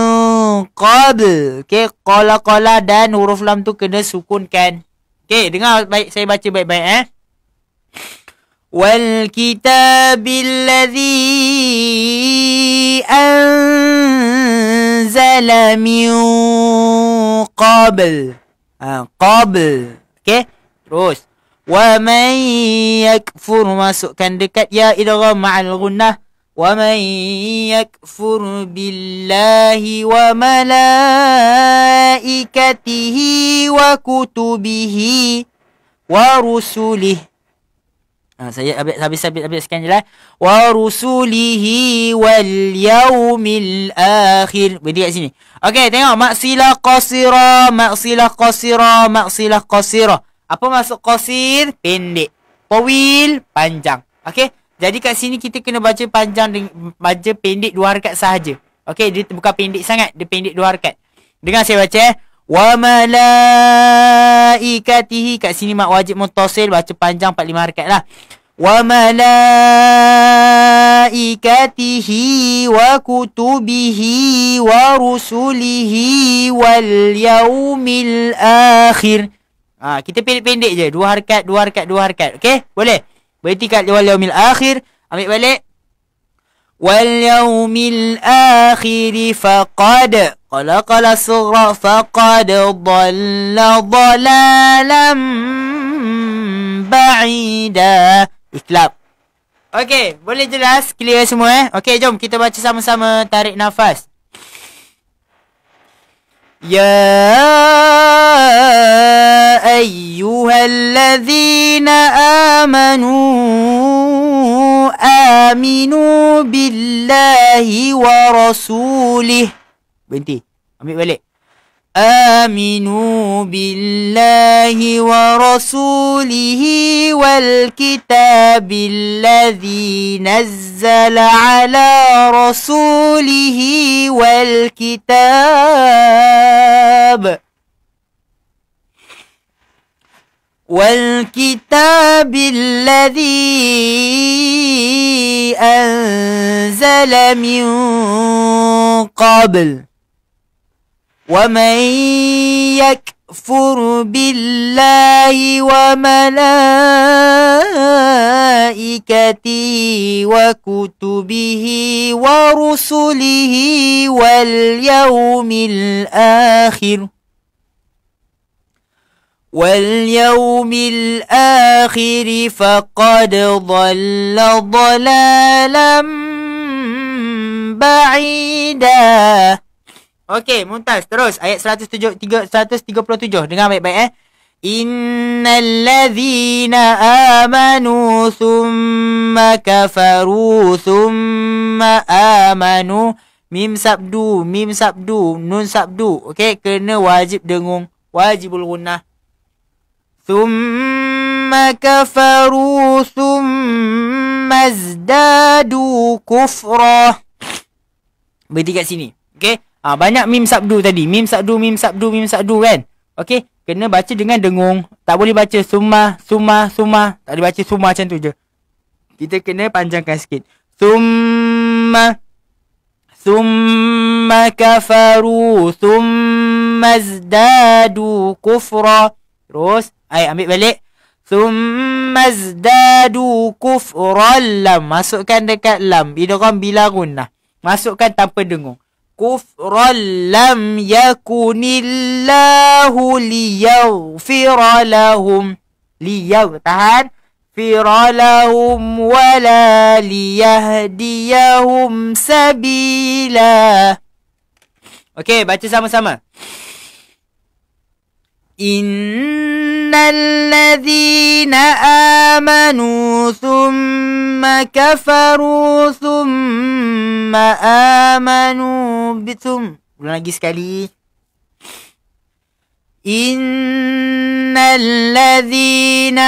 Okay, okey qala qala dan huruf lam tu kena sukunkan Okay, dengar baik saya baca baik-baik eh wal kitabil ladzi anzala min qabl ha, terus wa man yakfur masukkan dekat ya idgham ma'al gunnah وَمَن يكفر بِاللَّهِ وَمَلَائِكَتِهِ وَكُتُبِهِ وَرُسُلِهِ Ha, saya habis habis habis, habis sekian je lah. Wa rusulihi wal yaumil akhir. Berdiri kat sini. Okey, tengok. Maksilah qasira, maksilah qasira, maksilah qasira. Apa maksud qasir? Pendek. Tawil, panjang. Okey. Jadi kat sini kita kena baca panjang baca pendek dua harakat sahaja. Okey, dia bukan pendek sangat, dia pendek dua harakat. Dengar saya baca eh. Wa malaikatihi kat sini mak wajib mutasil baca panjang 4 5 harakat lah. Wa malaikatihi wa kutubihi wa rusulihi wal yaumil akhir. Ha, kita pendek-pendek je. Dua harakat, dua harakat, dua harakat. Okey? Boleh? Waitikat wal yaumil akhir. Ambil balik. Wal yaumil akhir faqad. Qalaqal sughra faqad dhalla dhalalam ba'ida. Ikhlab. Okay, boleh jelas? Clear semua eh? Okey, jom kita baca sama-sama tarik nafas. يا أيها الذين آمنوا آمنوا بالله ورسوله بنتي أمي balik آمنوا بالله ورسوله والكتاب الذي نزل على رسوله والكتاب والكتاب الذي أنزل من قبل ومن يكفر بالله وملائكته وكتبه ورسله واليوم الآخر واليوم الآخر فقد ضل ضلالا بعيدا Okey, Muntaz terus ayat 137 137 dengar baik-baik eh. Innal ladhina amanu thumma kafaru thumma amanu mim sabdu mim sabdu nun sabdu okey kena wajib dengung wajibul gunnah thumma kafaru thumma zdadu kufra berhenti kat sini okey Ah ha, banyak mim sabdu tadi. Mim sabdu, mim sabdu, mim sabdu kan? Okey, kena baca dengan dengung. Tak boleh baca suma, suma, suma. Tak boleh baca suma macam tu je. Kita kena panjangkan sikit. Summa Summa kafaru Summa zdadu kufra Terus Ay, ambil balik Summa zdadu kufra lam Masukkan dekat lam Ini orang bilarun lah Masukkan tanpa dengung كفرا لم يكن الله ليغفر لهم ليغفر لهم ولا ليهديهم سبيلا اوكي okay, baca sama-sama إن الذين آمنوا ثم كفروا ثم آمنوا ثم lagi sekali إن الذين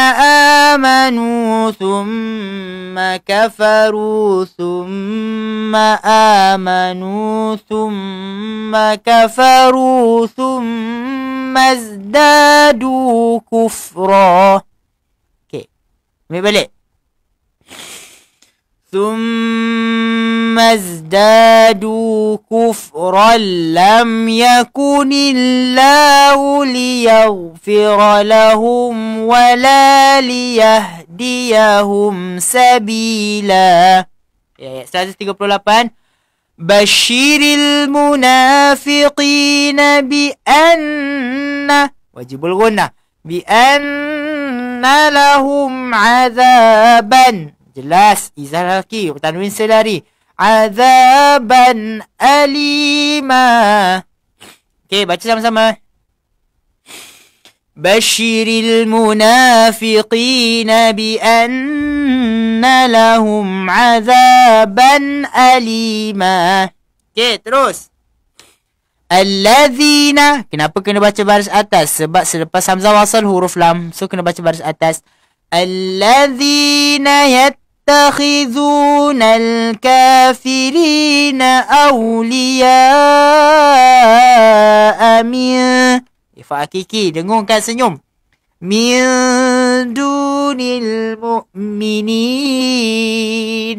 آمنوا ثم كفروا ثم آمنوا ثم كفروا ثم ثم ازدادوا كفرا اوكي مي بلي ثم ازدادوا كفرا لم يكن الله ليغفر لهم ولا ليهديهم سبيلا يا 138 بشر المنافقين بأن الغنى وجب الغنى بأن لهم عذابا جلاس إزالكي وتنوين سلاري عذابا أليما كي baca sama-sama. بشر المنافقين بأن لهم عذابا أليما. كي تروس Alladzina Kenapa kena baca baris atas? Sebab selepas Hamzah wasal huruf lam So kena baca baris atas Alladzina yattakhizuna al-kafirina awliya min Ifa eh, Akiki, dengungkan senyum Min dunil mu'minin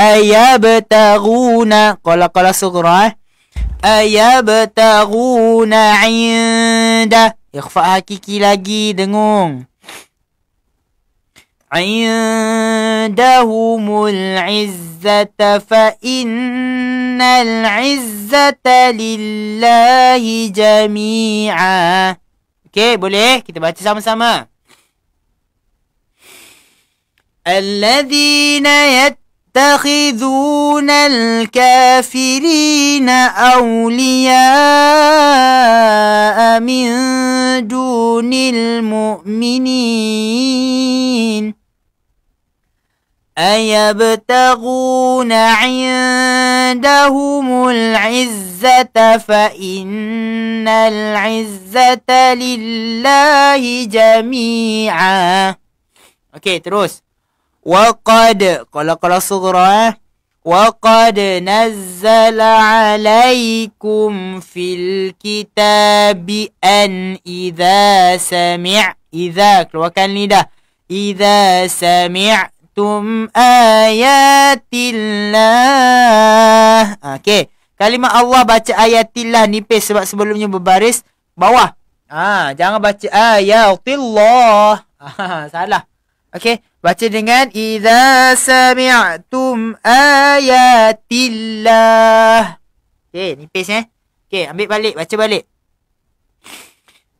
أيبتغون قال قال صغرى أيبتغون عند يخفى كيكي لاجي دنون عندهم العزة فإن العزة لله جميعا Okay, boleh? Eh kita baca sama-sama. الذين يت تتخذون الكافرين أولياء من دون المؤمنين أيبتغون عندهم العزة فإن العزة لله جميعا Okey, terus. wa qad kalau kalau sughra eh wa qad alaikum fil kitab an idza sami' idza kalau kan lidah idza sami'tum ayati llah okey kalimah Allah baca ayatillah nipis sebab sebelumnya berbaris bawah ah jangan baca ayatillah salah Okey, baca dengan idza sami'tum ayatillah. Okey, nipis eh. Okey, ambil balik, baca balik.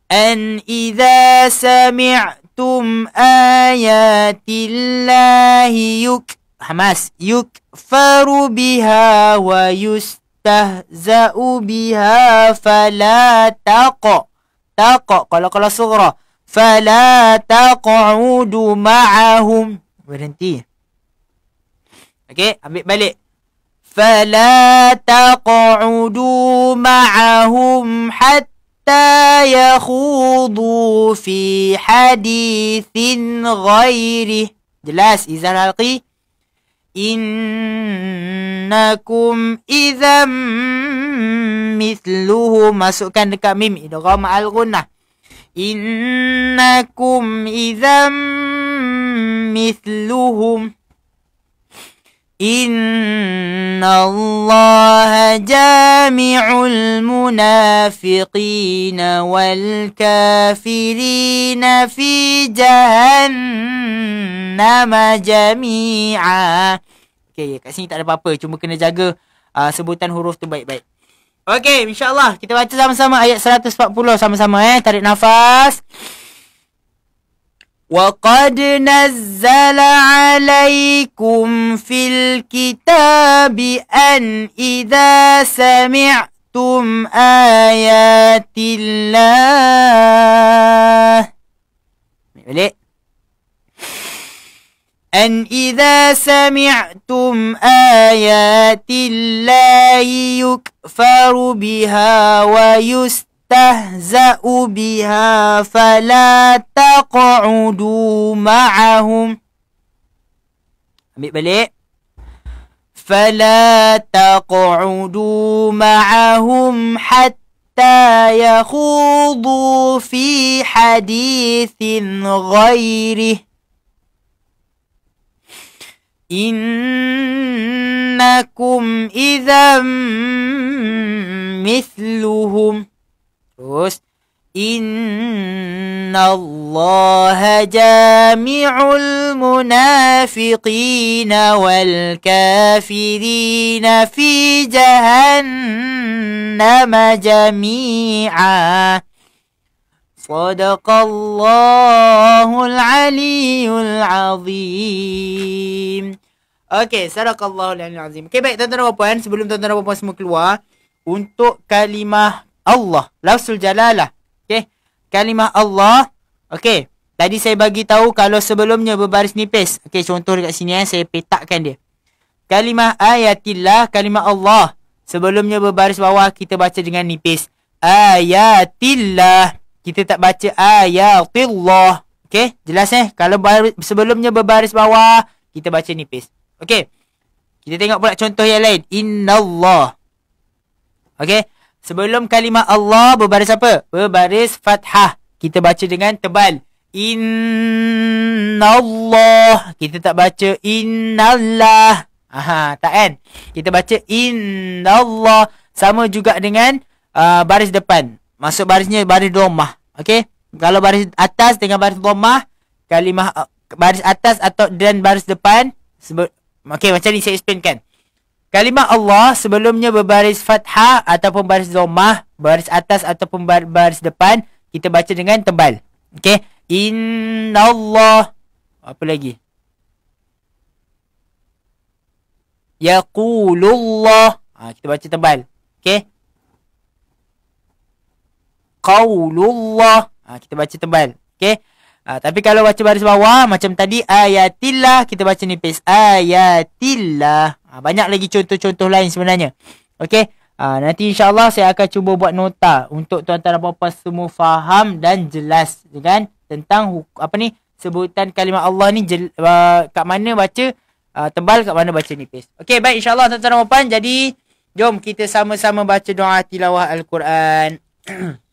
An idza sami'tum ayatillah yuk Hamas yuk faru biha wa yustahza'u biha fala taqa taqa kalau kalau surah فلا تقعد معهم berhenti okey ambil balik فلا تقعد معهم حتى يخوضوا في حديث غيره جلاس اذا لقي إنكم إذا مثله masukkan dekat mim idgham al gunnah إنكم إذا مثلهم إن jamiul munafiqin wal kafirin fi جهنم جميعا Okay, kat sini tak ada apa-apa. Cuma kena jaga uh, sebutan huruf tu baik-baik. Okey, insyaAllah kita baca sama-sama ayat 140 sama-sama eh. Tarik nafas. وقد نزل عليكم في الكتاب أن إذا سمعتم آيات الله أن إذا سمعتم آيات الله يكفر بها ويستهزأ بها فلا تقعدوا معهم فلا تقعدوا معهم حتى يخوضوا في حديث غيره إنكم إذا مثلهم إن الله جامع المنافقين والكافرين في جهنم جميعاً صدق الله العلي العظيم Okay, sadaqa Allahul Azim. Okay, baik tuan-tuan dan puan-puan. Sebelum tuan-tuan dan puan-puan semua keluar. Untuk kalimah Allah. Lafzul Jalalah. Okay. Kalimah Allah. Okay. Tadi saya bagi tahu kalau sebelumnya berbaris nipis. Okay, contoh dekat sini eh. Saya petakkan dia. Kalimah ayatillah. Kalimah Allah. Sebelumnya berbaris bawah kita baca dengan nipis. Ayatillah kita tak baca ayatillah. Okey, jelas eh? Kalau baris, sebelumnya berbaris bawah, kita baca nipis. Okey. Kita tengok pula contoh yang lain. Inna Allah, Okey. Sebelum kalimah Allah berbaris apa? Berbaris fathah. Kita baca dengan tebal. Inna Allah, Kita tak baca innallah. Aha, tak kan? Kita baca Inna Allah, Sama juga dengan uh, baris depan. Masuk barisnya baris domah Okey Kalau baris atas dengan baris domah Kalimah uh, Baris atas atau dan baris depan Okey macam ni saya explain kan Kalimah Allah sebelumnya berbaris fathah Ataupun baris domah Baris atas ataupun bar, baris depan Kita baca dengan tebal Okey Inna Allah Apa lagi Yaqulullah ha, Kita baca tebal Okey qaulullah. Ha, kita baca tebal. Okey. Ha, tapi kalau baca baris bawah macam tadi ayatillah kita baca nipis ayatillah. Ha, banyak lagi contoh-contoh lain sebenarnya. Okey. Ha, nanti insyaAllah saya akan cuba buat nota untuk tuan-tuan dan puan-puan semua faham dan jelas kan tentang apa ni sebutan kalimah Allah ni jel, uh, kat mana baca uh, tebal kat mana baca nipis. Okey baik insyaAllah tuan-tuan dan puan-puan jadi jom kita sama-sama baca doa tilawah Al-Quran.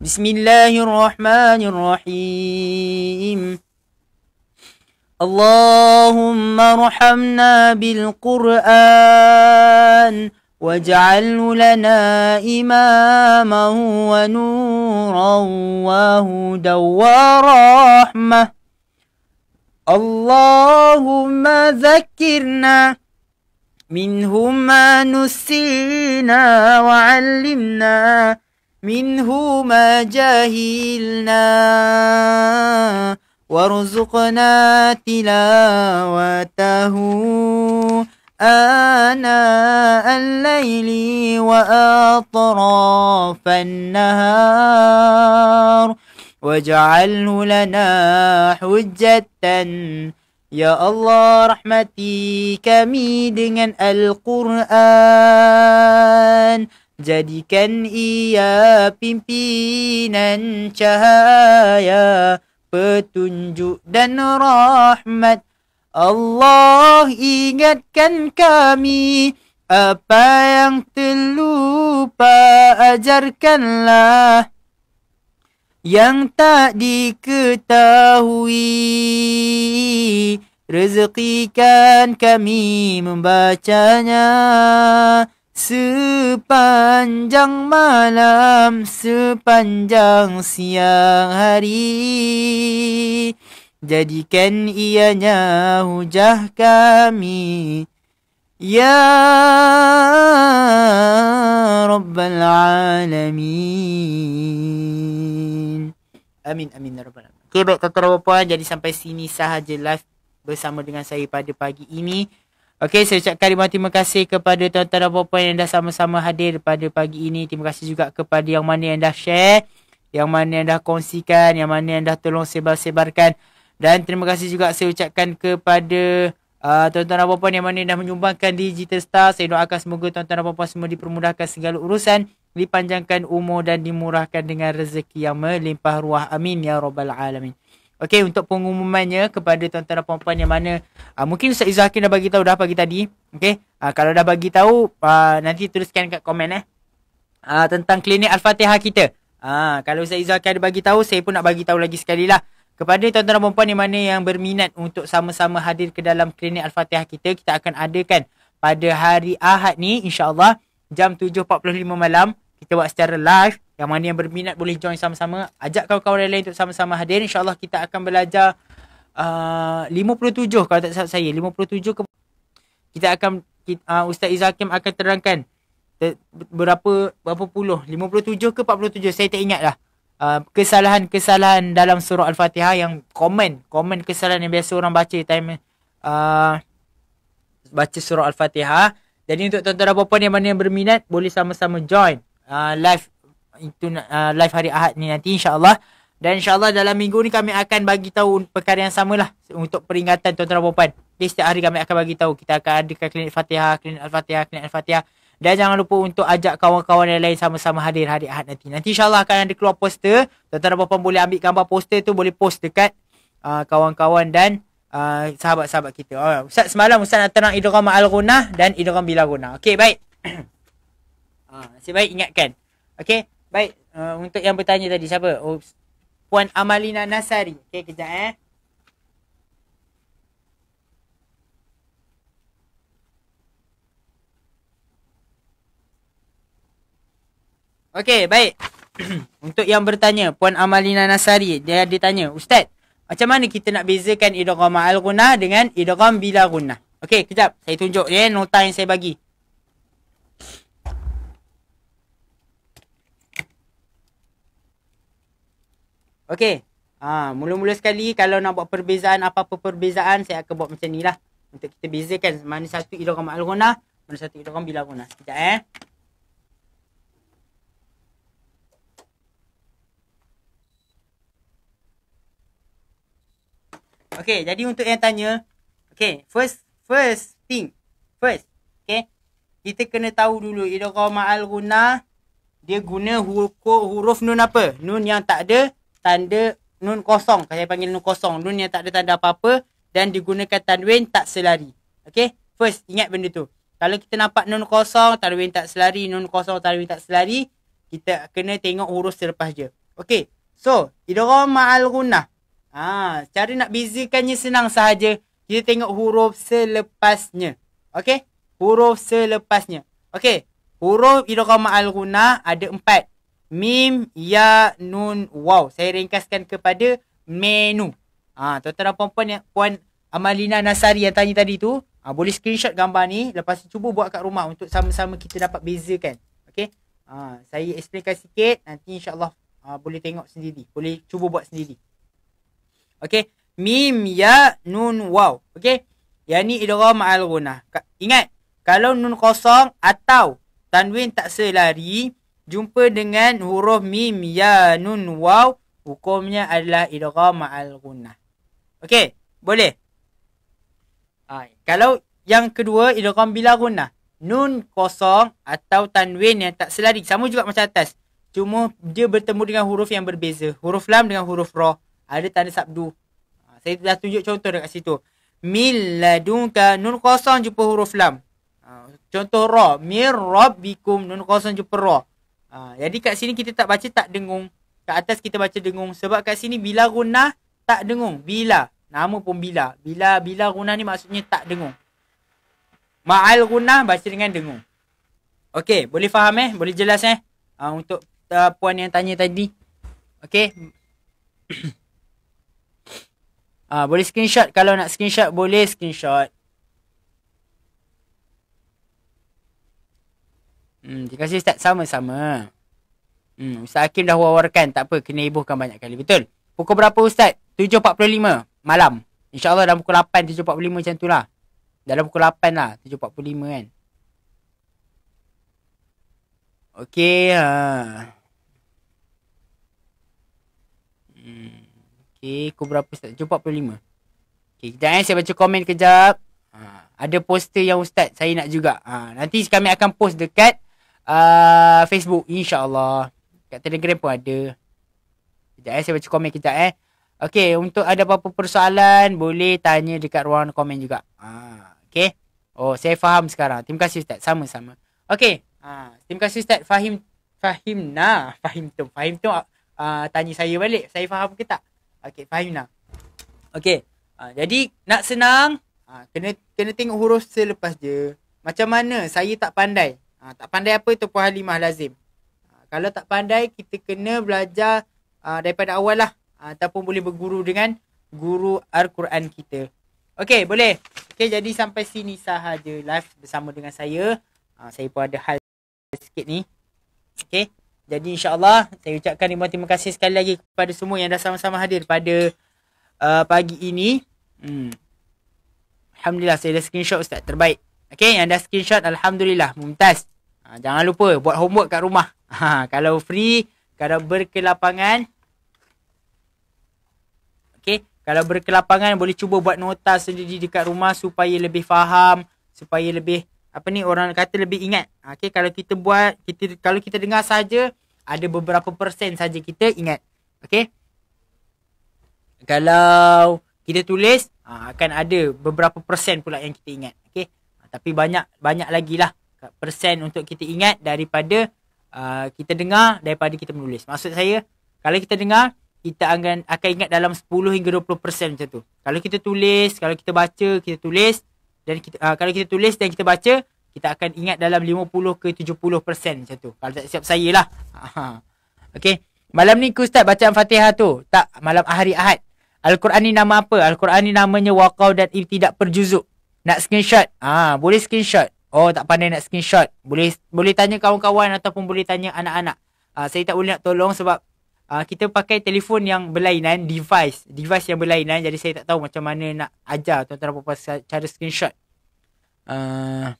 بسم الله الرحمن الرحيم اللهم ارحمنا بالقرآن واجعله لنا إماما ونورا وهدى ورحمة اللهم ذكرنا منهما نسينا وعلمنا منه ما جاهلنا وارزقنا تلاوته آناء الليل وأطراف النهار واجعله لنا حجة يا الله رحمتي kami القرآن Jadikan ia pimpinan cahaya Petunjuk dan rahmat Allah ingatkan kami Apa yang terlupa ajarkanlah Yang tak diketahui Rezekikan kami membacanya kami membacanya Sepanjang malam, sepanjang siang hari Jadikan ianya hujah kami Ya Rabbal Alamin Amin, amin, ya Rabbal Alamin Okay, baik, kata-kata jadi sampai sini sahaja live bersama dengan saya pada pagi ini. Okey, saya ucapkan ribuan terima kasih kepada tuan-tuan dan puan-puan yang dah sama-sama hadir pada pagi ini. Terima kasih juga kepada yang mana yang dah share, yang mana yang dah kongsikan, yang mana yang dah tolong sebar-sebarkan. Dan terima kasih juga saya ucapkan kepada uh, tuan-tuan dan puan-puan yang mana yang dah menyumbangkan Digital Star. Saya doakan semoga tuan-tuan dan puan-puan semua dipermudahkan segala urusan, dipanjangkan umur dan dimurahkan dengan rezeki yang melimpah ruah. Amin ya rabbal alamin. Okay untuk pengumumannya kepada tuan-tuan dan puan-puan yang mana uh, mungkin Ustaz Izzahkin dah bagi tahu dah pagi tadi. okay Uh, ah, kalau dah bagi tahu uh, nanti tuliskan kat komen eh. Uh, tentang klinik Al-Fatihah kita. uh, kalau Ustaz Izzahkin ada bagi tahu saya pun nak bagi tahu lagi sekali lah. Kepada tuan-tuan dan puan-puan yang mana yang berminat untuk sama-sama hadir ke dalam klinik Al-Fatihah kita, kita akan adakan pada hari Ahad ni insya-Allah jam 7.45 malam kita buat secara live yang mana yang berminat boleh join sama-sama. Ajak kawan-kawan lain untuk sama-sama hadir. InsyaAllah kita akan belajar uh, 57 kalau tak salah saya. 57 ke... Kita akan... Kita, uh, Ustaz Izakim akan terangkan berapa berapa puluh 57 ke 47 saya tak ingat lah uh, kesalahan-kesalahan dalam surah al-fatihah yang komen komen kesalahan yang biasa orang baca time uh, baca surah al-fatihah jadi untuk tuan-tuan dan puan-puan yang mana yang berminat boleh sama-sama join uh, live itu uh, live hari Ahad ni nanti insyaallah dan insyaallah dalam minggu ni kami akan bagi tahu perkara yang sama lah untuk peringatan tuan-tuan dan puan-puan. setiap hari kami akan bagi tahu kita akan adakan klinik Fatihah, klinik Al-Fatihah, klinik Al-Fatihah. Dan jangan lupa untuk ajak kawan-kawan yang lain sama-sama hadir hari Ahad nanti. Nanti insyaAllah akan ada keluar poster. Tuan-tuan dan puan boleh ambil gambar poster tu. Boleh post dekat uh, kawan-kawan dan uh, sahabat-sahabat kita. Alright. Ustaz semalam Ustaz nak tenang Idram Al-Ghunah dan Idram Bila Ghunah. Okay baik. uh, baik ingatkan. Okay. Baik, uh, untuk yang bertanya tadi siapa? Oops. Oh, Puan Amalina Nasari. Okey, kejap eh. Okey, baik. untuk yang bertanya, Puan Amalina Nasari, dia tanya "Ustaz, macam mana kita nak bezakan idgham al-ghunnah dengan idgham bila ghunnah?" Okey, kejap. Saya tunjuk ya eh, nota yang saya bagi. Okay, Ha, mula-mula sekali kalau nak buat perbezaan apa-apa perbezaan saya akan buat macam ni lah. Untuk kita bezakan mana satu idgham al-ghunnah, mana satu idgham bila ghunnah. Sekejap eh. Okey, jadi untuk yang tanya, okay first first thing. First, okay Kita kena tahu dulu idgham al-ghunnah dia guna huruf, huruf nun apa? Nun yang tak ada tanda nun kosong. Saya panggil nun kosong. Nun yang tak ada tanda apa-apa dan digunakan tanwin tak selari. Okay? First, ingat benda tu. Kalau kita nampak nun kosong, tanwin tak selari, nun kosong, tanwin tak selari, kita kena tengok huruf selepas je. Okay. So, idara ma'al gunah. Ha, cara nak bezakannya senang sahaja. Kita tengok huruf selepasnya. Okay? Huruf selepasnya. Okay. Huruf idara ma'al gunah ada empat. Mim, Ya, Nun, Wow. Saya ringkaskan kepada menu. Ha, tuan-tuan dan puan-puan yang puan Amalina Nasari yang tanya tadi tu. Ha, boleh screenshot gambar ni. Lepas tu cuba buat kat rumah untuk sama-sama kita dapat bezakan. Okay. Ha, saya explainkan sikit. Nanti insyaAllah ha, boleh tengok sendiri. Boleh cuba buat sendiri. Okay. Mim, Ya, Nun, Wow. Okay. Yang ni idram al-gunah. Ingat. Kalau nun kosong atau tanwin tak selari jumpa dengan huruf mim ya nun waw hukumnya adalah idgham al gunnah okey boleh ha, kalau yang kedua idgham bila gunnah nun kosong atau tanwin yang tak selari sama juga macam atas cuma dia bertemu dengan huruf yang berbeza huruf lam dengan huruf ra ada tanda sabdu ha, saya dah tunjuk contoh dekat situ mil ladunka nun kosong jumpa huruf lam ha, contoh ra mir rabbikum nun kosong jumpa ra Ha, jadi kat sini kita tak baca tak dengung. Kat atas kita baca dengung. Sebab kat sini bila runah tak dengung. Bila. Nama pun bila. Bila bila runah ni maksudnya tak dengung. Ma'al runah baca dengan dengung. Okey. Boleh faham eh? Boleh jelas eh? Ha, untuk uh, puan yang tanya tadi. Okey. Ah, ha, boleh screenshot kalau nak screenshot boleh screenshot. Hmm, terima kasih Ustaz. Sama-sama. Hmm, Ustaz Hakim dah wawarkan. Tak apa, kena ibuhkan banyak kali. Betul. Pukul berapa Ustaz? 7.45 malam. InsyaAllah dalam pukul 8, 7.45 macam tu lah. Dalam pukul 8 lah, 7.45 kan. Okay. Uh. Ha. Hmm, okay, pukul berapa Ustaz? 7.45. Okay, kejap eh, saya baca komen kejap. Ha, ada poster yang Ustaz saya nak juga. Ha, nanti kami akan post dekat uh, uh, Facebook insyaAllah Kat Telegram pun ada Sekejap eh saya baca komen kita eh Okay untuk ada apa-apa persoalan Boleh tanya dekat ruang komen juga ha, ah, Okay Oh saya faham sekarang Terima kasih Ustaz sama-sama Okay ha, ah, Terima kasih Ustaz Fahim Fahim na, Fahim tu Fahim tu uh, tanya saya balik Saya faham ke tak Okay Fahim na. Okay ha, Jadi nak senang ha, kena, kena tengok huruf selepas je Macam mana saya tak pandai Ha, tak pandai apa itu puan Halimah lazim. Ha, kalau tak pandai, kita kena belajar ha, daripada awal lah. Ha, ataupun boleh berguru dengan guru Al-Quran kita. Okey, boleh. Okey, jadi sampai sini sahaja live bersama dengan saya. Ha, saya pun ada hal sikit ni. Okey. Jadi insyaAllah saya ucapkan ribuan terima kasih sekali lagi kepada semua yang dah sama-sama hadir pada uh, pagi ini. Hmm. Alhamdulillah saya dah screenshot Ustaz terbaik. Okay, yang dah screenshot Alhamdulillah. Mumtaz. Ha, jangan lupa buat homework kat rumah. Ha, kalau free, kalau berkelapangan. Okay. Kalau berkelapangan boleh cuba buat nota sendiri dekat rumah supaya lebih faham. Supaya lebih, apa ni, orang kata lebih ingat. Ha, okay. Kalau kita buat, kita kalau kita dengar saja ada beberapa persen saja kita ingat. Okay. Kalau kita tulis, ha, akan ada beberapa persen pula yang kita ingat. Okay. Ha, tapi banyak, banyak lagi lah persen untuk kita ingat daripada uh, kita dengar daripada kita menulis. Maksud saya, kalau kita dengar, kita akan, akan ingat dalam 10 hingga 20 persen macam tu. Kalau kita tulis, kalau kita baca, kita tulis, dan kita, uh, kalau kita tulis dan kita baca, kita akan ingat dalam 50 ke 70 persen macam tu. Kalau tak siap saya lah. okay. Malam ni Ustaz bacaan Fatihah tu. Tak, malam ahari Ahad. Al-Quran ni nama apa? Al-Quran ni namanya Waqaw dan Ibtidak Perjuzuk. Nak screenshot? Ah, boleh screenshot. Oh tak pandai nak screenshot Boleh boleh tanya kawan-kawan Ataupun boleh tanya anak-anak uh, Saya tak boleh nak tolong sebab uh, Kita pakai telefon yang berlainan Device Device yang berlainan Jadi saya tak tahu macam mana nak ajar Tuan-tuan apa cara screenshot uh,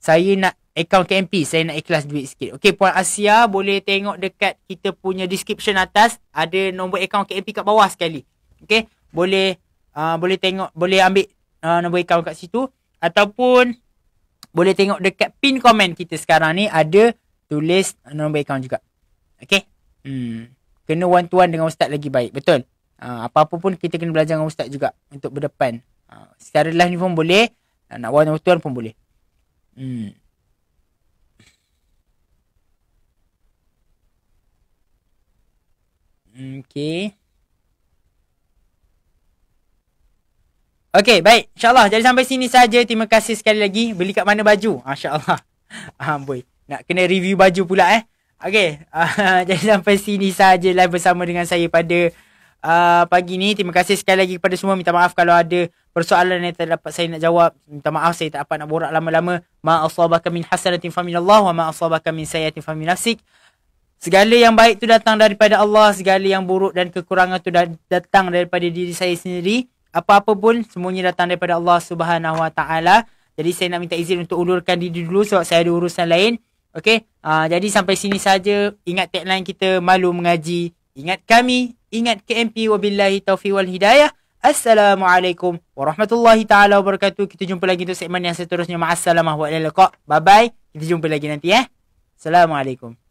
Saya nak account KMP Saya nak ikhlas duit sikit Okay Puan Asia Boleh tengok dekat kita punya description atas Ada nombor account KMP kat bawah sekali Okay Boleh uh, Boleh tengok Boleh ambil uh, nombor account kat situ Ataupun boleh tengok dekat pin komen kita sekarang ni ada tulis nombor akaun juga. Okay? Hmm. Kena one to one dengan ustaz lagi baik. Betul? Uh, apa-apa pun kita kena belajar dengan ustaz juga untuk berdepan. Uh, secara live ni pun boleh. Uh, nak one to one pun boleh. Hmm. hmm okay. Okay, baik. InsyaAllah. Jadi sampai sini saja. Terima kasih sekali lagi. Beli kat mana baju? Ah, InsyaAllah. Ah, boy Nak kena review baju pula eh. Okay. Uh, ah, jadi sampai sini saja live bersama dengan saya pada uh, pagi ni. Terima kasih sekali lagi kepada semua. Minta maaf kalau ada persoalan yang tak dapat saya nak jawab. Minta maaf saya tak dapat nak borak lama-lama. Ma'asabaka min hasanatin fa minallah wa ma'asabaka min sayatin fa minasik. Segala yang baik tu datang daripada Allah. Segala yang buruk dan kekurangan tu datang daripada diri saya sendiri apa-apa pun semuanya datang daripada Allah Subhanahu Wa Taala. Jadi saya nak minta izin untuk ulurkan diri dulu sebab saya ada urusan lain. Okey. Uh, jadi sampai sini saja. Ingat tagline kita malu mengaji. Ingat kami, ingat KMP wabillahi taufiq wal hidayah. Assalamualaikum warahmatullahi taala wabarakatuh. Kita jumpa lagi untuk segmen yang seterusnya. Ma'assalamah wa Bye bye. Kita jumpa lagi nanti eh. Assalamualaikum.